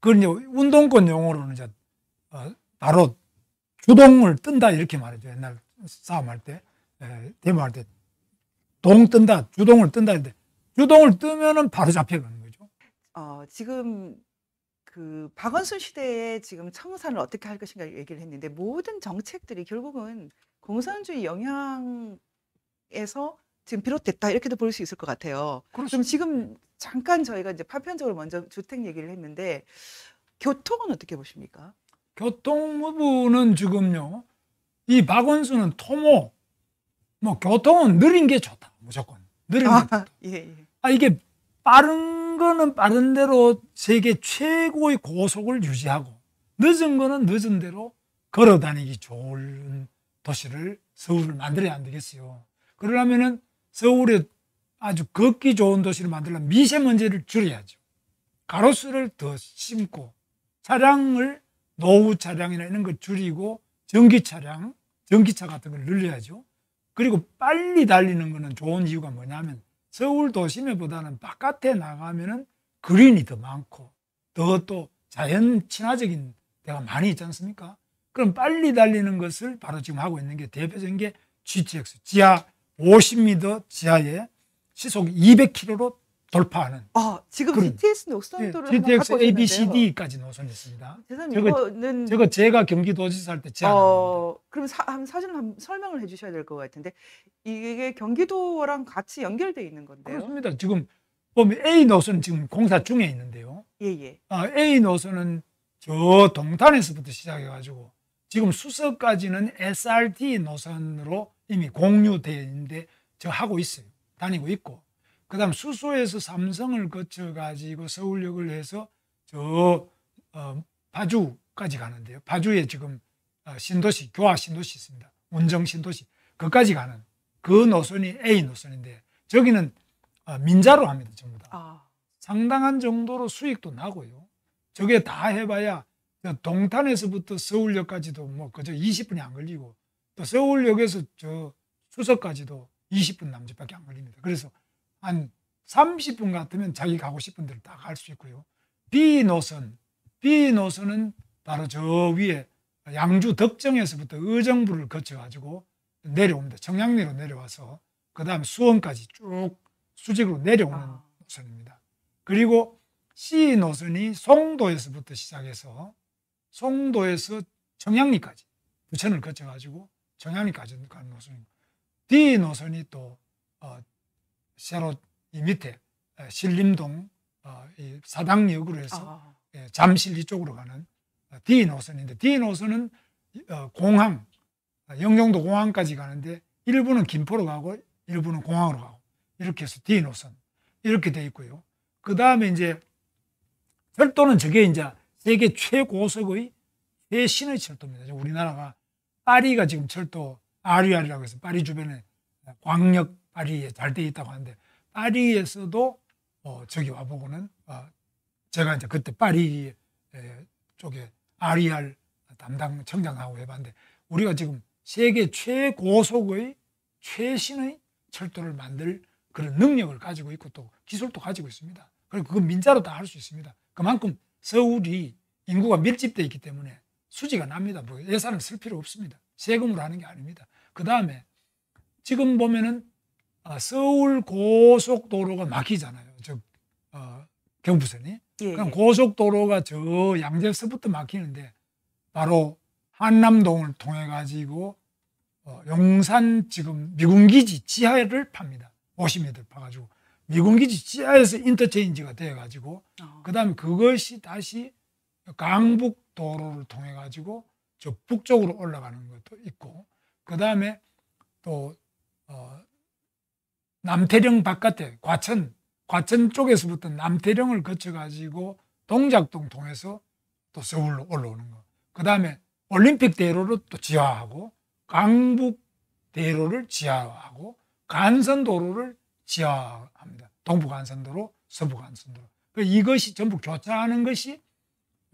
그런 운동권 용어로는 이제 어, 바로 주동을 뜬다 이렇게 말이죠 옛날 싸움할 때 대모할 때 동 뜬다, 주동을 뜬다 했는데 주동을 뜨면은 바로 잡혀가는 거죠. 어, 지금 그 박원순 시대에 지금 청산을 어떻게 할 것인가 얘기를 했는데 모든 정책들이 결국은 공산주의 영향에서 지금 비롯됐다 이렇게도 볼 수 있을 것 같아요. 그렇습 그럼 지금 잠깐 저희가 이제 파편적으로 먼저 주택 얘기를 했는데 교통은 어떻게 보십니까? 교통부는 지금요. 이 박원순은 토목 뭐 교통은 느린 게 좋다 무조건 느린 아, 게 좋다. 예, 예. 아 이게 빠른 거는 빠른 대로 세계 최고의 고속을 유지하고 늦은 거는 늦은 대로 걸어 다니기 좋은 도시를 서울을 만들어야 안 되겠어요. 그러려면은 서울에 아주 걷기 좋은 도시를 만들려면 미세먼지를 줄여야죠. 가로수를 더 심고 차량을 노후 차량이나 이런 걸 줄이고 전기 차량, 전기차 같은 걸 늘려야죠. 그리고 빨리 달리는 거는 좋은 이유가 뭐냐면 서울 도심에 보다는 바깥에 나가면은 그린이 더 많고 더 또 자연 친화적인 데가 많이 있지 않습니까? 그럼 빨리 달리는 것을 바로 지금 하고 있는 게 대표적인 게 GTX 지하 50m 지하에 시속 200km로 돌파하는. 아 지금 그런. GTX 노선도를 네, GTX A, B, C, D까지 노선했습니다. 저거, 는 저거 제가 경기도지사 할때 제안. 어 그럼 사, 사진 한 설명을 해주셔야 될 것 같은데 이게 경기도랑 같이 연결돼 있는 건데요. 그렇습니다. 지금 보면 A 노선 지금 공사 중에 있는데요. 예 예. 아 A 노선은 저 동탄에서부터 시작해가지고 지금 수서까지는 SRT 노선으로 이미 공유되어 있는데 저 하고 있어요. 다니고 있고. 그 다음 수소에서 삼성을 거쳐가지고 서울역을 해서 저 어, 파주까지 가는데요. 파주에 지금 어, 신도시, 교화 신도시 있습니다. 운정 신도시. 그까지 가는 그 노선이 A 노선인데 저기는 어, 민자로 합니다. 전부 다. 아. 상당한 정도로 수익도 나고요. 저게 다 해봐야 동탄에서부터 서울역까지도 뭐 그저 20분이 안 걸리고 또 서울역에서 저 수서까지도 20분 남짓밖에 안 걸립니다. 그래서 한 30분 같으면 자기 가고 싶은 데로 다 갈 수 있고요. B 노선, B 노선은 바로 저 위에 양주 덕정에서부터 의정부를 거쳐가지고 내려옵니다. 청량리로 내려와서 그 다음 수원까지 쭉 수직으로 내려오는 아. 노선입니다. 그리고 C 노선이 송도에서부터 시작해서 송도에서 청량리까지 부천을 거쳐가지고 청양리까지 가는 노선입니다 D 노선이 또 어, 새로 이 밑에 어, 신림동 어, 사당역으로 해서 아. 예, 잠실 리쪽으로 가는 D 노선인데 D 노선은 공항 어, 영종도 공항까지 가는데 일부는 김포로 가고 일부는 공항으로 가고 이렇게 해서 D 노선 이렇게 돼 있고요. 그 다음에 이제 철도는 저게 이제 세계 최고속의 최신의 철도입니다. 우리나라가 파리가 지금 철도 아류 r 이라고 해서 파리 주변에 광역 파리에 잘 돼 있다고 하는데 파리에서도 어, 저기 와보고는 어, 제가 이제 그때 파리 쪽에 RER 담당 청장하고 해봤는데 우리가 지금 세계 최고속의 최신의 철도를 만들 그런 능력을 가지고 있고 또 기술도 가지고 있습니다. 그리고 그건 민자로 다 할 수 있습니다. 그만큼 서울이 인구가 밀집되어 있기 때문에 수지가 납니다. 뭐 예산을 쓸 필요 없습니다. 세금으로 하는 게 아닙니다. 그 다음에 지금 보면은 아, 서울 고속도로가 막히잖아요. 즉 어, 경부선이. 예, 예. 그럼 고속도로가 저 양재서부터 막히는데 바로 한남동을 통해 가지고 어, 용산 지금 미군기지 지하를 팝니다. 50m 파가지고 미군기지 지하에서 인터체인지가 돼가지고 어. 그다음에 그것이 다시 강북도로를 통해 가지고 저 북쪽으로 올라가는 것도 있고 그다음에 또 어, 남태령 바깥에 과천 과천 쪽에서부터 남태령을 거쳐가지고 동작동 통해서 또 서울로 올라오는 거. 그 다음에 올림픽 대로로 또 지하하고 강북 대로를 지하하고 간선도로를 지하합니다. 동부 간선도로, 서부 간선도로. 그 이것이 전부 교차하는 것이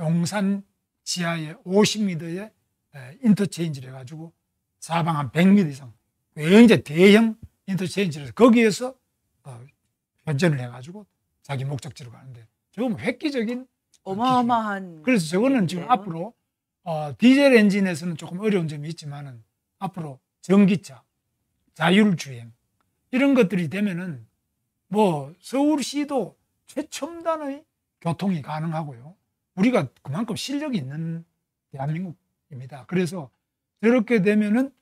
용산 지하의 50m의 인터체인지를 해가지고 사방 한 100m 이상 굉장히 대형 인터체인지를 거기에서 변전을 어, 해가지고 자기 목적지로 가는데 조금 획기적인 어마어마한 기준. 그래서 저거는 지금 내용 앞으로 어, 디젤 엔진에서는 조금 어려운 점이 있지만은 앞으로 전기차, 자율주행 이런 것들이 되면은 뭐 서울시도 최첨단의 교통이 가능하고요. 우리가 그만큼 실력이 있는 대한민국입니다. 그래서 저렇게 되면은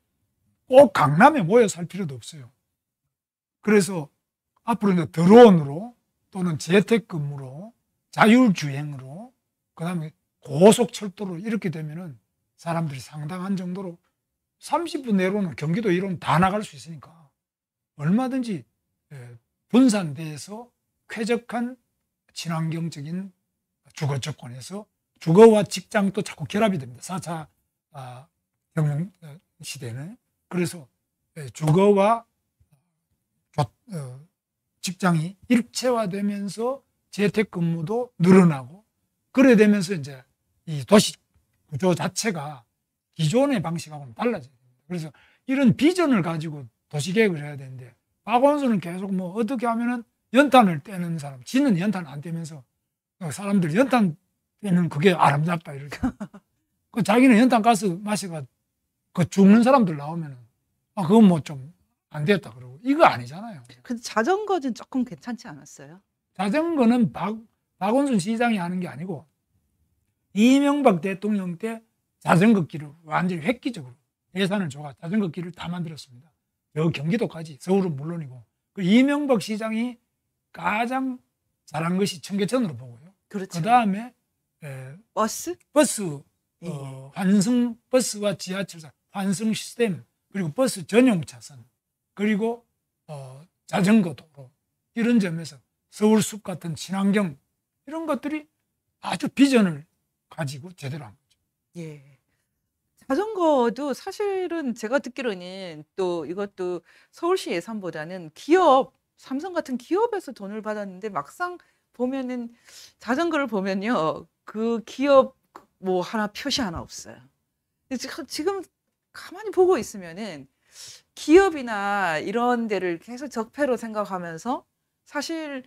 꼭 강남에 모여 살 필요도 없어요. 그래서 앞으로는 드론으로 또는 재택근무로 자율주행으로 그 다음에 고속철도로 이렇게 되면은 사람들이 상당한 정도로 30분 내로는 경기도 이론 다 나갈 수 있으니까 얼마든지 예, 분산돼서 쾌적한 친환경적인 주거 조건에서 주거와 직장도 자꾸 결합이 됩니다. 4차 혁명 아, 어, 시대는 그래서 예, 주거와 어, 직장이 일체화되면서 재택근무도 늘어나고 그래 되면서 이제 이 도시 구조 자체가 기존의 방식하고는 달라져요. 그래서 이런 비전을 가지고 도시계획을 해야 되는데 박원순은 계속 뭐 어떻게 하면은 연탄을 떼는 사람, 지는 연탄 안 떼면서 어, 사람들 연탄 떼는 그게 아름답다 이렇게. 그 자기는 연탄 가스 마시가 그 죽는 사람들 나오면은 아 그건 뭐좀 안 되었다 그러고 이거 아니잖아요. 근데 자전거는 조금 괜찮지 않았어요? 자전거는 박, 박원순 시장이 하는 게 아니고 이명박 대통령 때 자전거 길을 완전히 획기적으로 예산을 줘가 자전거 길을 다 만들었습니다. 여 경기도까지 서울은 물론이고 그 이명박 시장이 가장 잘한 것이 청계천으로 보고요. 그렇죠. 그 다음에 예, 버스 버스 어, 예. 환승 버스와 지하철 환승 시스템 그리고 버스 전용 차선 그리고 어, 자전거 도로 이런 점에서 서울숲 같은 친환경 이런 것들이 아주 비전을 가지고 제대로 한 거죠. 예. 자전거도 사실은 제가 듣기로는 또 이것도 서울시 예산보다는 기업 삼성 같은 기업에서 돈을 받았는데 막상 보면은 자전거를 보면요 그 기업 뭐 하나 표시 하나 없어요. 지금 가만히 보고 있으면은 기업이나 이런 데를 계속 적폐로 생각하면서 사실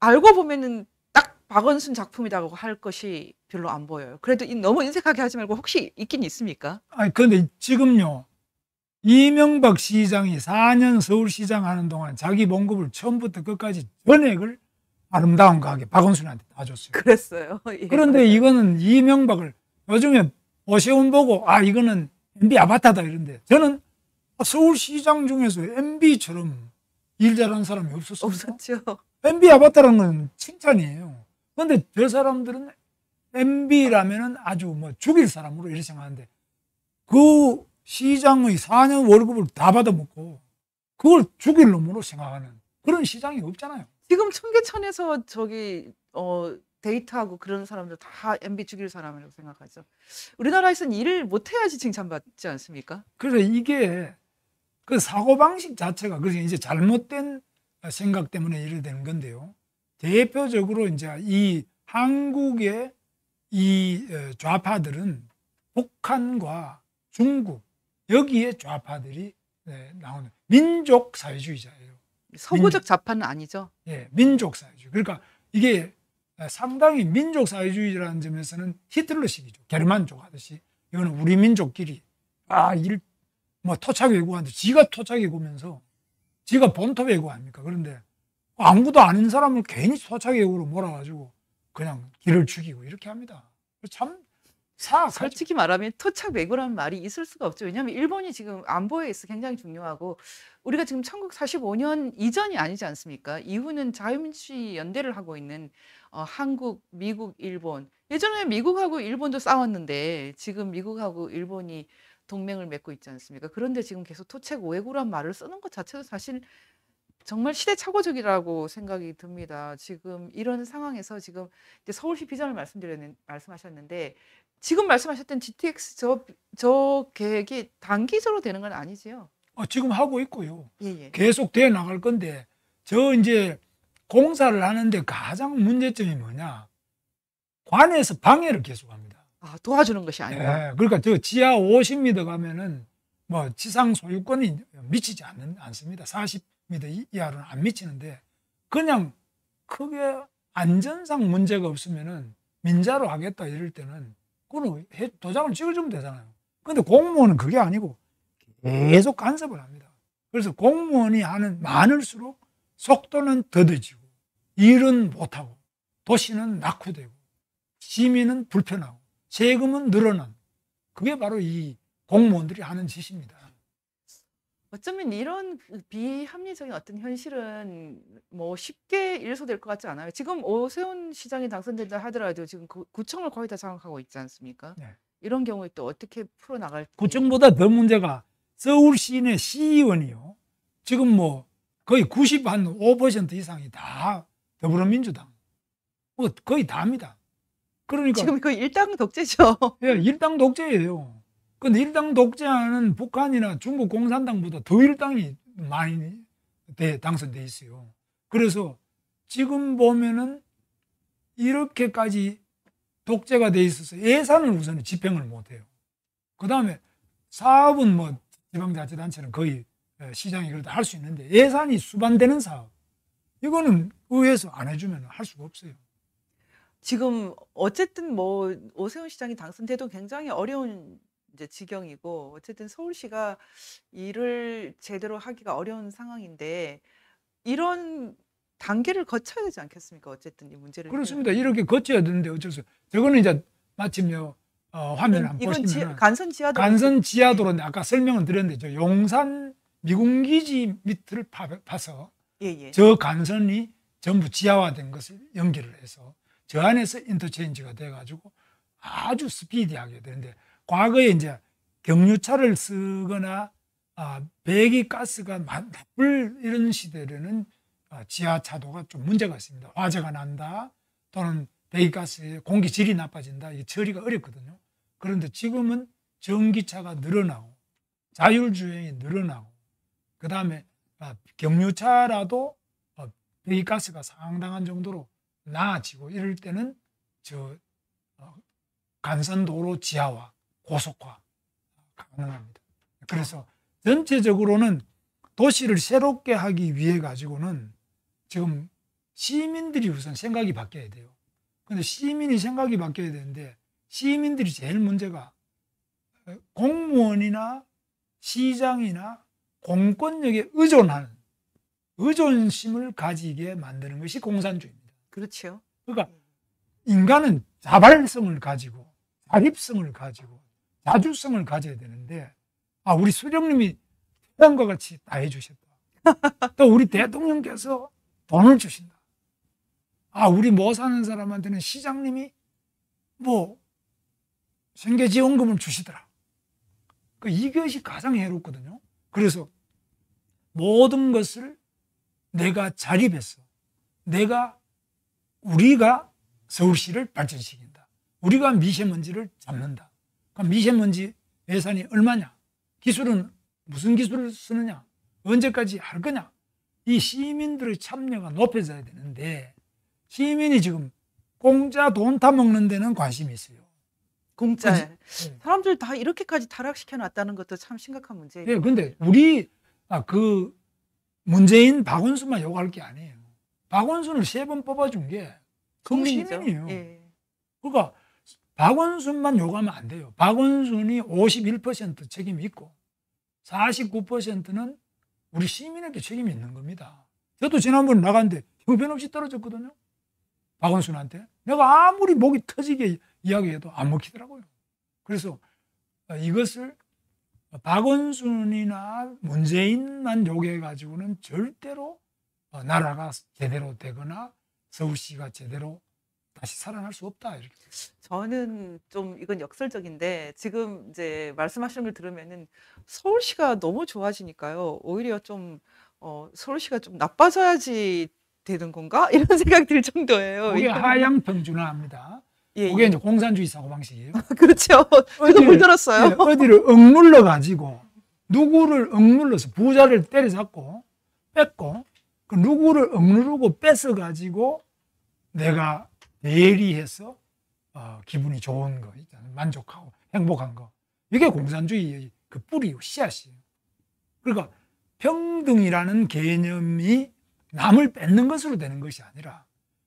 알고 보면은 딱 박원순 작품이라고 할 것이 별로 안 보여요. 그래도 너무 인색하게 하지 말고 혹시 있긴 있습니까? 아니 근데 지금요. 이명박 시장이 4년 서울시장 하는 동안 자기 봉급을 처음부터 끝까지 전액을 아름다운 가게 박원순한테 다 줬어요. 그랬어요. 예. 그런데 이거는 이명박을 요즘에 오세훈 보고 아 이거는 MB 아바타다 이런데 저는 아, 서울시장 중에서 MB처럼 일 잘하는 사람이 없었어요. 없었죠. MB 아바타라는 건 칭찬이에요. 그런데 별 사람들은 m b 라면 아주 뭐 죽일 사람으로 이렇게 생각하는데 그 시장의 4년 월급을 다 받아먹고 그걸 죽일 놈으로 생각하는 그런 시장이 없잖아요. 지금 청계천에서 저기 어 데이트하고 그런 사람들 다 MB 죽일 사람이라고 생각하죠. 우리나라에서는 일을 못해야지 칭찬받지 않습니까? 그래서 이게 그 사고방식 자체가 그래서 이제 잘못된 생각 때문에 이를 되는 건데요. 대표적으로 이제 이 한국의 이 어, 좌파들은 북한과 중국 여기에 좌파들이 네, 나오는 민족 사회주의자예요. 서구적 좌파는 아니죠. 예, 민족 사회주의. 그러니까 이게 상당히 민족 사회주의라는 점에서는 히틀러식이죠. 게르만족 하듯이 이거는 우리 민족끼리 아뭐 토착 외고한데 지가 토착 외고면서 지가 본토 외고 아닙니까? 그런데 아무도 아닌 사람을 괜히 토착 외고로 몰아가지고 그냥 길을 죽이고 이렇게 합니다. 참 사, 솔직히 말하면 토착 외고라는 말이 있을 수가 없죠. 왜냐하면 일본이 지금 안보에 있어 굉장히 중요하고 우리가 지금 1945년 이전이 아니지 않습니까? 이후는 자유민주주의 연대를 하고 있는 어, 한국, 미국, 일본. 예전에 미국하고 일본도 싸웠는데 지금 미국하고 일본이 동맹을 맺고 있지 않습니까? 그런데 지금 계속 토착 오해구란 말을 쓰는 것 자체도 사실 정말 시대착오적이라고 생각이 듭니다. 지금 이런 상황에서 지금 서울시 비전을 말씀드렸는 말씀하셨는데 지금 말씀하셨던 GTX 저, 저 계획이 단기적으로 되는 건 아니지요? 어, 지금 하고 있고요. 예, 예. 계속 돼 나갈 건데 저 이제 공사를 하는데 가장 문제점이 뭐냐? 관에서 방해를 계속합니다. 아, 도와주는 것이 아니라. 예, 그러니까 저 지하 50m 가면은 뭐 지상 소유권이 미치지 않는, 않습니다. 40m 이하로는 안 미치는데 그냥 크게 안전상 문제가 없으면은 민자로 하겠다 이럴 때는 그거 도장을 찍어주면 되잖아요. 근데 공무원은 그게 아니고 계속 간섭을 합니다. 그래서 공무원이 하는 많을수록 속도는 더뎌지고 일은 못하고 도시는 낙후되고 시민은 불편하고 세금은 늘어난 그게 바로 이 공무원들이 하는 짓입니다. 어쩌면 이런 그 비합리적인 어떤 현실은 뭐 쉽게 일소될 것 같지 않아요. 지금 오세훈 시장이 당선된다 하더라도 지금 구청을 거의 다 장악하고 있지 않습니까? 네. 이런 경우에 또 어떻게 풀어나갈지. 그 구청보다 더 문제가 서울 시내 시의원이요. 지금 뭐 거의 90한5% 이상이 다 더불어민주당. 뭐 거의 다입니다. 그러니까 지금 이거 일당 독재죠. 예, 일당 독재예요. 근데 일당 독재하는 북한이나 중국 공산당보다 더 일당이 많이 돼, 당선돼 있어요. 그래서 지금 보면은 이렇게까지 독재가 돼 있어서 예산을 우선 집행을 못 해요. 그 다음에 사업은 뭐 지방자치단체는 거의 예, 시장이 그래도 할수 있는데 예산이 수반되는 사업 이거는 의회에서 안 해주면 할 수가 없어요. 지금 어쨌든 뭐 오세훈 시장이 당선돼도 굉장히 어려운 이제 지경이고 어쨌든 서울시가 일을 제대로 하기가 어려운 상황인데 이런 단계를 거쳐야 되지 않겠습니까? 어쨌든 이 문제를 그렇습니다. 이렇게 거쳐야 되는데 어쩔 수. 저거는 이제 마침요 어, 화면 안 보시면 지, 간선 지하도로 간선 지하도로 네. 아까 설명을 드렸는데 저 용산 미군기지 밑을 파, 파서 예, 예. 저 간선이 전부 지하화된 것을 연결을 해서 저 안에서 인터체인지가 돼가지고 아주 스피디하게 되는데 과거에 이제 경유차를 쓰거나 아, 배기 가스가 나쁠 이런 시대에는 아, 지하차도가 좀 문제가 있습니다. 화재가 난다 또는 배기가스의 공기질이 나빠진다. 이게 처리가 어렵거든요. 그런데 지금은 전기차가 늘어나고 자율주행이 늘어나고 그 다음에 아, 경유차라도 어, 배기가스가 상당한 정도로 나아지고 이럴 때는 저 어, 간선도로 지하와 고속화 가능합니다. 그래서 전체적으로는 도시를 새롭게 하기 위해 가지고는 지금 시민들이 우선 생각이 바뀌어야 돼요. 근데 시민이 생각이 바뀌어야 되는데 시민들이 제일 문제가 공무원이나 시장이나 공권력에 의존하는 의존심을 가지게 만드는 것이 공산주의입니다. 그렇죠. 그러니까 음. 인간은 자발성을 가지고 자립성을 가지고 자주성을 가져야 되는데 아 우리 수령님이 태양과 같이 다 해주셨다. 또 우리 대통령께서 돈을 주신다. 아 우리 뭐 사는 사람한테는 시장님이 뭐 생계지원금을 주시더라. 그러니까 이것이 가장 해롭거든요. 그래서 모든 것을 내가 자립해서 내가 우리가 서울시를 발전시킨다. 우리가 미세먼지를 잡는다. 그럼 그러니까 미세먼지 예산이 얼마냐? 기술은 무슨 기술을 쓰느냐? 언제까지 할 거냐? 이 시민들의 참여가 높여져야 되는데 시민이 지금 공짜 돈 타먹는 데는 관심이 있어요. 공짜 예. 사람들 다 이렇게까지 타락시켜 놨다는 것도 참 심각한 문제예요. 네, 근데 우리 아, 그 문재인 박원순만 요구할 게 아니에요. 박원순을 세 번 뽑아준 게 국민이에요. 예. 그러니까 박원순만 요하면안 돼요. 박원순이 51% 책임이 있고 49%는 우리 시민에게 책임이 있는 겁니다. 저도 지난번에 나갔는데 형편없이 떨어졌거든요. 박원순한테. 내가 아무리 목이 터지게 이야기해도 안 먹히더라고요. 그래서 이것을 박원순이나 문재인만 요해가지고는 절대로 어, 나라가 제대로 되거나 서울시가 제대로 다시 살아날 수 없다 이렇게. 저는 좀 이건 역설적인데 지금 이제 말씀하시걸 들으면은 서울시가 너무 좋아지니까요. 오히려 좀 어, 서울시가 좀 나빠져야지 되는 건가 이런 생각이 들 정도예요. 이게 하향 평준화합니다. 예, 예, 그게 예. 이제 공산주의 사고방식이에요. 아, 그렇죠. 저도 물 들었어요. 예, 어디를 억눌러 가지고 누구를 억눌러서 부자를 때려잡고 뺏고 누구를 억누르고 뺏어가지고 내가 예리해서 어, 기분이 좋은 거 있잖아요. 만족하고 행복한 거. 이게 공산주의의 그 뿌리요, 씨앗이에요. 그러니까 평등이라는 개념이 남을 뺏는 것으로 되는 것이 아니라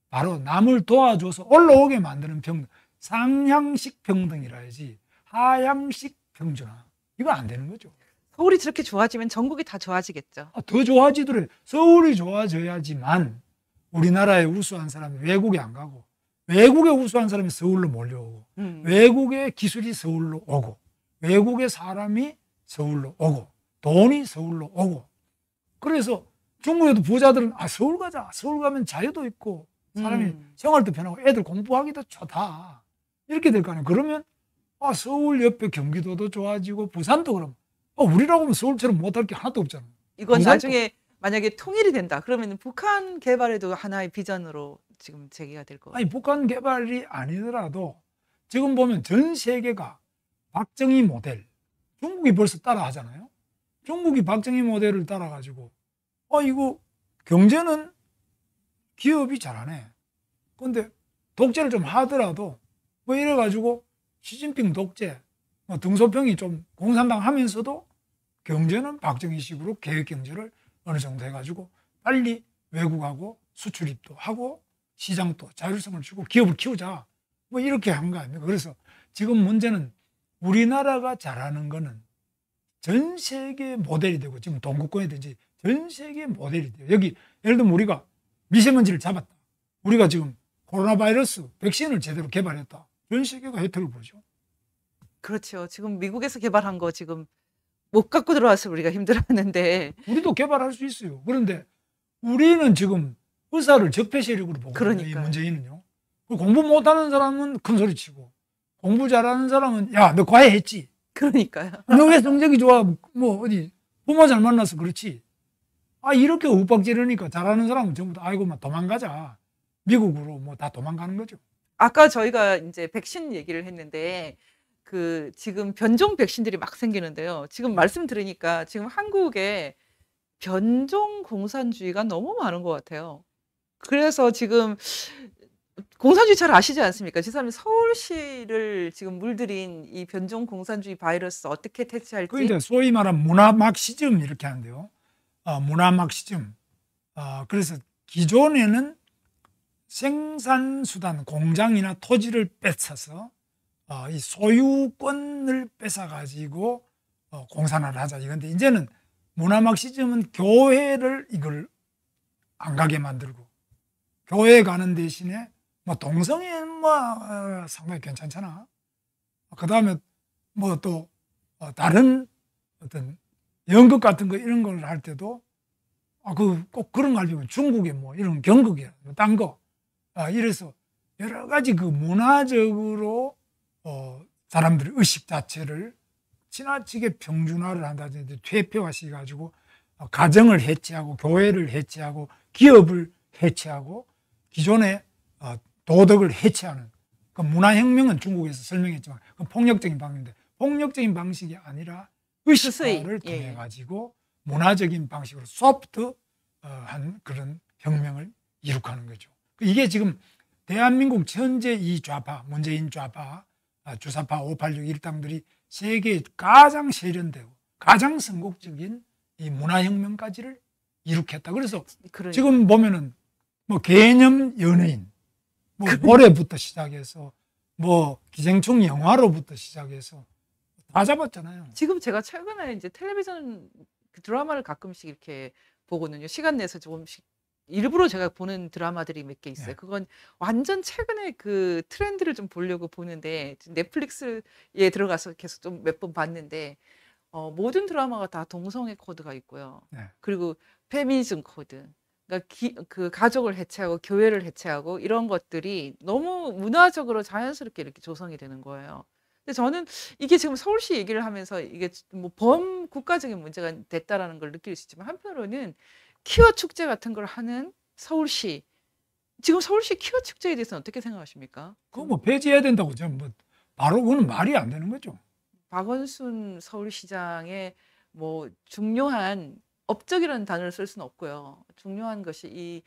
바로 남을 도와줘서 올라오게 만드는 평등. 상향식 평등이라 해야지 하향식 평준화. 이거 안 되는 거죠. 서울이 저렇게 좋아지면 전국이 다 좋아지겠죠. 아, 더 좋아지더래. 서울이 좋아져야지만 우리나라의 우수한 사람이 외국에 안 가고 외국의 우수한 사람이 서울로 몰려오고 음. 외국의 기술이 서울로 오고 외국의 사람이 서울로 오고 돈이 서울로 오고 그래서 중국에도 부자들은 아 서울 가자 서울 가면 자유도 있고 사람이 음. 생활도 편하고 애들 공부하기도 좋다 이렇게 될 거 아니에요 그러면 아 서울 옆에 경기도도 좋아지고 부산도 그럼 아, 우리라고 하면 서울처럼 못할 게 하나도 없잖아요. 이건 나중에 만약에 통일이 된다 그러면 북한 개발에도 하나의 비전으로 지금 제기가 될거 아니 북한 개발이 아니더라도 지금 보면 전 세계가 박정희 모델 중국이 벌써 따라하잖아요. 중국이 박정희 모델을 따라가지고 아 이거 경제는 기업이 잘하네. 근데 독재를 좀 하더라도 뭐 이래가지고 시진핑 독재, 뭐 등소평이 좀 공산당 하면서도 경제는 박정희식으로 계획 경제를 어느 정도 해가지고 빨리 외국하고 수출입도 하고 시장도 자율성을 주고 기업을 키우자 뭐 이렇게 한 거 아닙니까? 그래서 지금 문제는 우리나라가 잘하는 거는 전 세계 모델이 되고 지금 동구권이든지 전 세계 모델이 돼요. 여기 예를 들면 우리가 미세먼지를 잡았다. 우리가 지금 코로나 바이러스 백신을 제대로 개발했다. 전 세계가 혜택을 보죠. 그렇죠. 지금 미국에서 개발한 거 지금 못 갖고 들어와서 우리가 힘들었는데 우리도 개발할 수 있어요. 그런데 우리는 지금 의사를 적폐 세력으로 보고 그러니까요. 있는 문재인은요. 그 공부 못하는 사람은 큰 소리 치고 공부 잘하는 사람은 야 너 과외했지. 그러니까요. 너 왜 성적이 좋아? 뭐 어디 부모 잘 만나서 그렇지. 아 이렇게 윽박지르니까 잘하는 사람은 전부 다 아이고 막 뭐, 도망가자. 미국으로 뭐 다 도망가는 거죠. 아까 저희가 이제 백신 얘기를 했는데 그 지금 변종 백신들이 막 생기는데요. 지금 말씀 들으니까 지금 한국에 변종 공산주의가 너무 많은 것 같아요. 그래서 지금 공산주의 잘 아시지 않습니까? 지사님 서울시를 지금 물들인 이 변종 공산주의 바이러스 어떻게 퇴치할지. 그 이제 소위 말한 문화 막시즘 이렇게 하는데요. 어, 아, 문화 막시즘. 어, 아, 그래서 기존에는 생산 수단 공장이나 토지를 뺏어서 어, 이 소유권을 뺏어가지고 어, 공산화를 하자 이건데 이제는 문화막시즘은 교회를 이걸 안 가게 만들고 교회 가는 대신에 뭐 동성애는 뭐 어, 상당히 괜찮잖아. 그 다음에 뭐또 어, 다른 어떤 연극 같은 거 이런 걸 할 때도 아, 그 꼭 그런 거 알면 중국에뭐 이런 경극이야. 뭐 딴 거. 아, 이래서 여러 가지 그 문화적으로 어, 사람들의 의식 자체를 지나치게 평준화를 한다든지 퇴폐화시켜가지고 어, 가정을 해체하고 교회를 해체하고 기업을 해체하고 기존의 어, 도덕을 해체하는 그 문화혁명은 중국에서 설명했지만 그 폭력적인 방식인데 폭력적인 방식이 아니라 그 의식화를 예. 통해 가지고 문화적인 방식으로 소프트한 어, 그런 혁명을 이룩하는 거죠. 이게 지금 대한민국 현재 이 좌파 문재인 좌파 아, 주산파 586 일당들이 세계 가장 세련되고 가장 성공적인 이 문화혁명까지를 이룩했다. 그래서 그러니 지금 보면은 뭐 개념 연예인, 뭐올해부터 그러니까. 시작해서 뭐 기생충 영화로부터 시작해서 다 잡았잖아요. 지금 제가 최근에 이제 텔레비전 드라마를 가끔씩 이렇게 보거든요. 시간 내서 조금씩 일부러 제가 보는 드라마들이 몇 개 있어요. 예. 그건 완전 최근에 그 트렌드를 좀 보려고 보는데 넷플릭스에 들어가서 계속 좀 몇 번 봤는데 어, 모든 드라마가 다 동성애 코드가 있고요. 예. 그리고 페미니즘 코드. 그러니까 기, 그 가족을 해체하고 교회를 해체하고 이런 것들이 너무 문화적으로 자연스럽게 이렇게 조성이 되는 거예요. 근데 저는 이게 지금 서울시 얘기를 하면서 이게 뭐 범 국가적인 문제가 됐다라는 걸 느낄 수 있지만 한편으로는 키워 축제 같은 걸 하는 서울시 지금 서울시 키워 축제에 대해서는 어떻게 생각하십니까? 그거 뭐 폐지해야 된다고 저는 뭐 바로 그건 말이 안 되는 거죠. 박원순 서울시장의 뭐 중요한 업적이라는 단어를 쓸 수는 없고요. 중요한 것이 이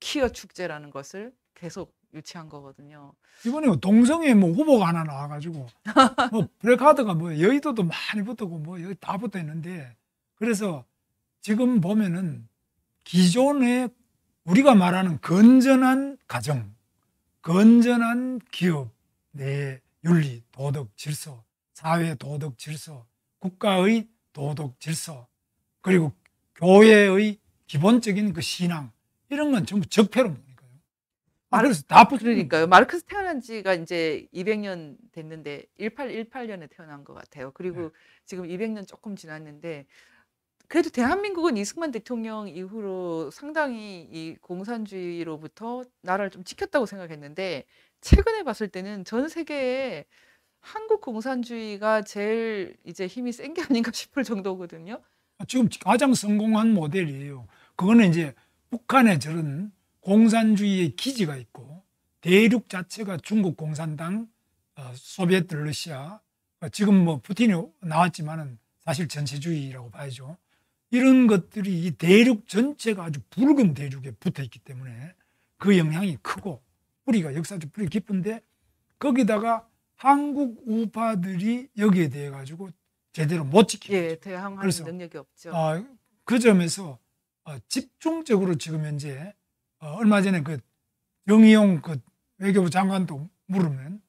키어 축제라는 것을 계속 유치한 거거든요. 이번에 뭐 동성애 뭐 후보가 하나 나와가지고 뭐 플래카드가 뭐 여의도도 많이 붙었고 뭐 여기 다 붙어 는데 그래서 지금 보면은 기존에 우리가 말하는 건전한 가정, 건전한 기업 내 윤리, 도덕 질서, 사회 도덕 질서, 국가의 도덕 질서, 그리고 교회의 기본적인 그 신앙 이런 건 전부 적폐로 보니까요. 마르크스 다 그러니까요. 마르크스 태어난 지가 이제 200년 됐는데 1818년에 태어난 것 같아요. 그리고 네. 지금 200년 조금 지났는데 그래도 대한민국은 이승만 대통령 이후로 상당히 이 공산주의로부터 나라를 좀 지켰다고 생각했는데 최근에 봤을 때는 전 세계에 한국 공산주의가 제일 이제 힘이 센 게 아닌가 싶을 정도거든요. 아, 지금 가장 성공한 모델이에요. 그거는 이제 북한에 저런 공산주의의 기지가 있고 대륙 자체가 중국 공산당, 어, 소비에트 러시아 어, 지금 뭐 푸틴이 나왔지만은 사실 전체주의라고 봐야죠. 이런 것들이 이 대륙 전체가 아주 붉은 대륙에 붙어 있기 때문에 그 영향이 크고 뿌리가 역사적 뿌리 깊은데 거기다가 한국 우파들이 여기에 대해 가지고 제대로 못 지키고 예, 대항하는 능력이 없죠. 어, 그 점에서 어, 집중적으로 지금 현재 어, 얼마 전에 그 영희용 그 외교부 장관도 물으면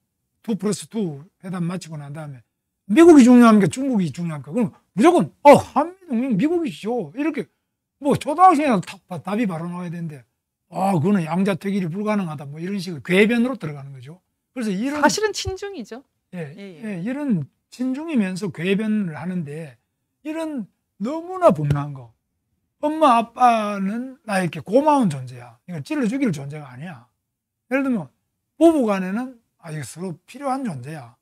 2 플러스 2 회담 마치고 난 다음에 미국이 중요한 게 중국이 중요한 거 그럼 무조건 어 한미동맹 미국이죠 이렇게 뭐 초등학생이라도 답, 답이 바로 나와야 되는데 아 그거는 양자택일이 불가능하다 뭐 이런 식으로 궤변으로 들어가는 거죠. 그래서 이런 사실은 친중이죠. 예, 예, 예. 예 이런 친중이면서 궤변을 하는데 이런 너무나 분명한 거. 엄마 아빠는 나에게 고마운 존재야. 그러니까 찔러 죽일 존재가 아니야. 예를 들면 부부간에는 아 이거 서로 필요한 존재야.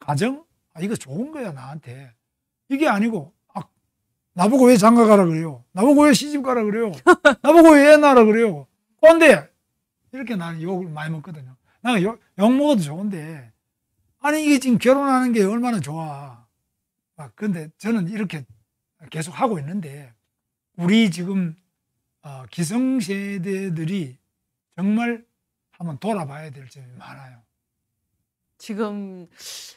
가정 아 이거 좋은 거야 나한테. 이게 아니고 아, 나보고 왜 장가 가라 그래요? 나보고 왜 시집 가라 그래요? 나보고 왜 나라 그래요? 꼰대! 이렇게 나는 욕을 많이 먹거든요. 나는 욕, 욕 먹어도 좋은데 아니 이게 지금 결혼하는 게 얼마나 좋아. 막 아, 근데 저는 이렇게 계속 하고 있는데 우리 지금 어, 기성세대들이 정말 한번 돌아봐야 될 점이 많아요. 지금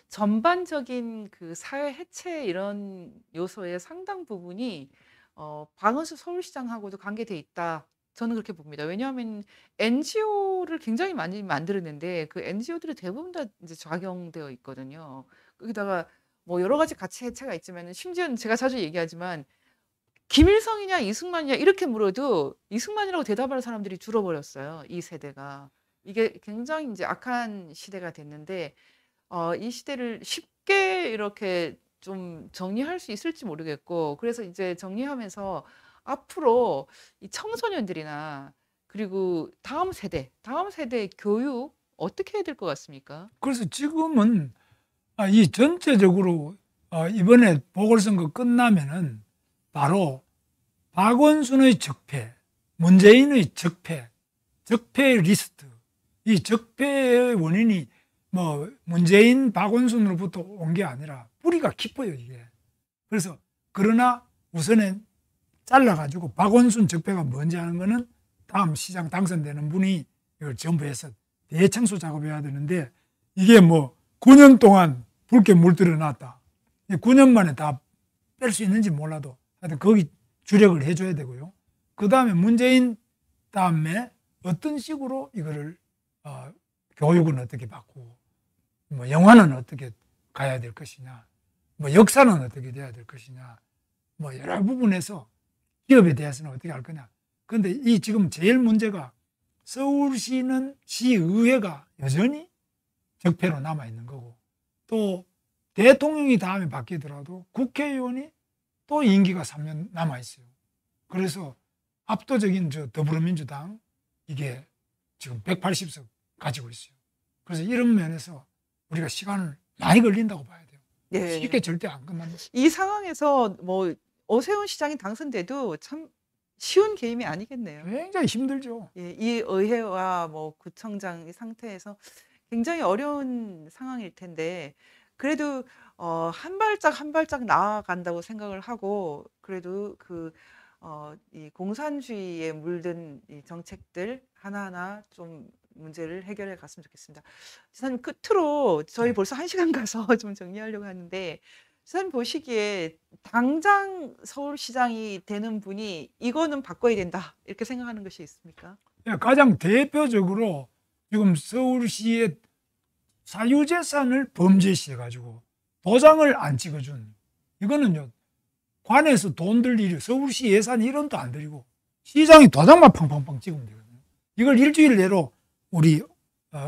전반적인 그 사회 해체 이런 요소의 상당 부분이 어, 방은수 서울시장하고도 관계돼 있다. 저는 그렇게 봅니다. 왜냐하면 NGO를 굉장히 많이 만들었는데 그 NGO들이 대부분 다 이제 작용되어 있거든요. 거기다가 뭐 여러 가지 가치 해체가 있지만 심지어는 제가 자주 얘기하지만 김일성이냐 이승만이냐 이렇게 물어도 이승만이라고 대답하는 사람들이 줄어버렸어요. 이 세대가. 이게 굉장히 이제 악한 시대가 됐는데 어, 이 시대를 쉽게 이렇게 좀 정리할 수 있을지 모르겠고 그래서 이제 정리하면서 앞으로 이 청소년들이나 그리고 다음 세대, 다음 세대 의 교육 어떻게 해야 될 것 같습니까? 그래서 지금은 아, 이 전체적으로 아, 이번에 보궐선거 끝나면은 바로 박원순의 적폐, 문재인의 적폐, 적폐 리스트 이 적폐의 원인이 뭐 문재인 박원순으로부터 온 게 아니라 뿌리가 깊어요 이게. 그래서 그러나 우선은 잘라가지고 박원순 적폐가 뭔지 하는 거는 다음 시장 당선되는 분이 이걸 전부해서 대청소 작업해야 되는데 이게 뭐 9년 동안 붉게 물들여 놨다. 9년 만에 다 뺄 수 있는지 몰라도 하여튼 거기 주력을 해줘야 되고요. 그 다음에 문재인 다음에 어떤 식으로 이거를 어, 교육은 어떻게 받고 뭐 영화는 어떻게 가야 될 것이냐 뭐 역사는 어떻게 돼야 될 것이냐 뭐 여러 부분에서 기업에 대해서는 어떻게 할 거냐 그런데 이 지금 제일 문제가 서울시는 시의회가 여전히 적폐로 남아있는 거고 또 대통령이 다음에 바뀌더라도 국회의원이 또 임기가 3년 남아있어요. 그래서 압도적인 저 더불어민주당 이게 지금 180석 가지고 있어요. 그래서 이런 면에서 우리가 시간을 많이 걸린다고 봐야 돼요. 네. 쉽게 절대 안 끝납니다. 이 상황에서 뭐 오세훈 시장이 당선돼도 참 쉬운 게임이 아니겠네요. 굉장히 힘들죠. 예, 이 의회와 뭐 구청장 상태에서 굉장히 어려운 상황일 텐데 그래도 어, 한 발짝 한 발짝 나아간다고 생각을 하고 그래도 그 어, 이 공산주의에 물든 이 정책들 하나하나 좀 문제를 해결해 갔으면 좋겠습니다. 지사님 끝으로 저희 네. 벌써 한 시간 가서 좀 정리하려고 하는데 지사님 보시기에 당장 서울시장이 되는 분이 이거는 바꿔야 된다 이렇게 생각하는 것이 있습니까? 예, 가장 대표적으로 지금 서울시의 사유재산을 범죄시해가지고 도장을 안 찍어준 이거는요 관에서 돈들 일이 서울시 예산 1원도 안 들이고 시장이 도장만 팡팡팡 찍으면 되거든요. 이걸 일주일 내로 우리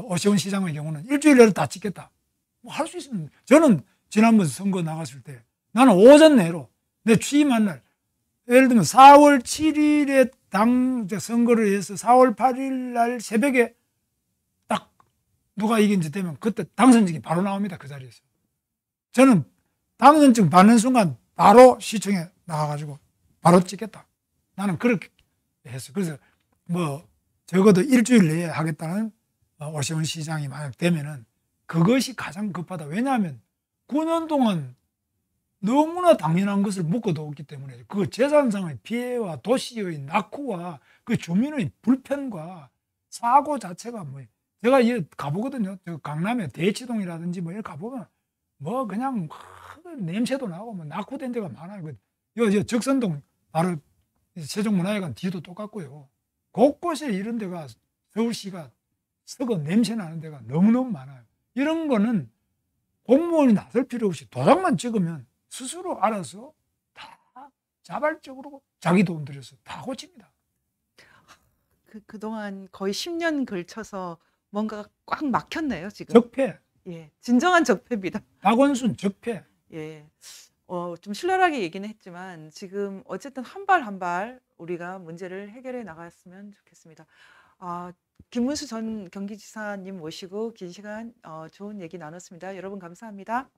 오세훈 어, 시장의 경우는 일주일 내로 다 찍겠다. 뭐 할 수있습니 저는 지난번 선거 나갔을 때 나는 오전 내로 내 취임한 날 예를 들면 4월 7일에 당 선거를 해서 4월 8일 날 새벽에 딱 누가 이긴지 되면 그때 당선증이 바로 나옵니다. 그 자리에서. 저는 당선증 받는 순간 바로 시청에 나가가지고 바로 찍겠다. 나는 그렇게 했어요. 그래서 뭐 적어도 일주일 내에 하겠다는 어, 오세훈 시장이 만약 되면은 그것이 가장 급하다. 왜냐하면 9년 동안 너무나 당연한 것을 묶어두었기 때문에 그 재산상의 피해와 도시의 낙후와 그 주민의 불편과 사고 자체가 뭐 제가 이 가보거든요. 강남의 대치동이라든지 뭐 이렇게 가보면 뭐 그냥 냄새도 나고 뭐 낙후된 데가 많아요. 이거 그 요, 요 적선동 바로 세종문화회관 뒤도 똑같고요. 곳곳에 이런 데가 서울시가 썩어 냄새 나는 데가 너무너무 많아요. 이런 거는 공무원이 나설 필요 없이 도장만 찍으면 스스로 알아서 다 자발적으로 자기 돈 들여서 다 고칩니다. 그, 그동안 거의 10년 걸쳐서 뭔가 꽉 막혔네요, 지금. 적폐. 예. 진정한 적폐입니다. 박원순 적폐. 예. 어, 좀 신랄하게 얘기는 했지만 지금 어쨌든 한 발 한발 한발 우리가 문제를 해결해 나갔으면 좋겠습니다. 아, 김문수 전 경기지사님 모시고 긴 시간 어, 좋은 얘기 나눴습니다. 여러분 감사합니다.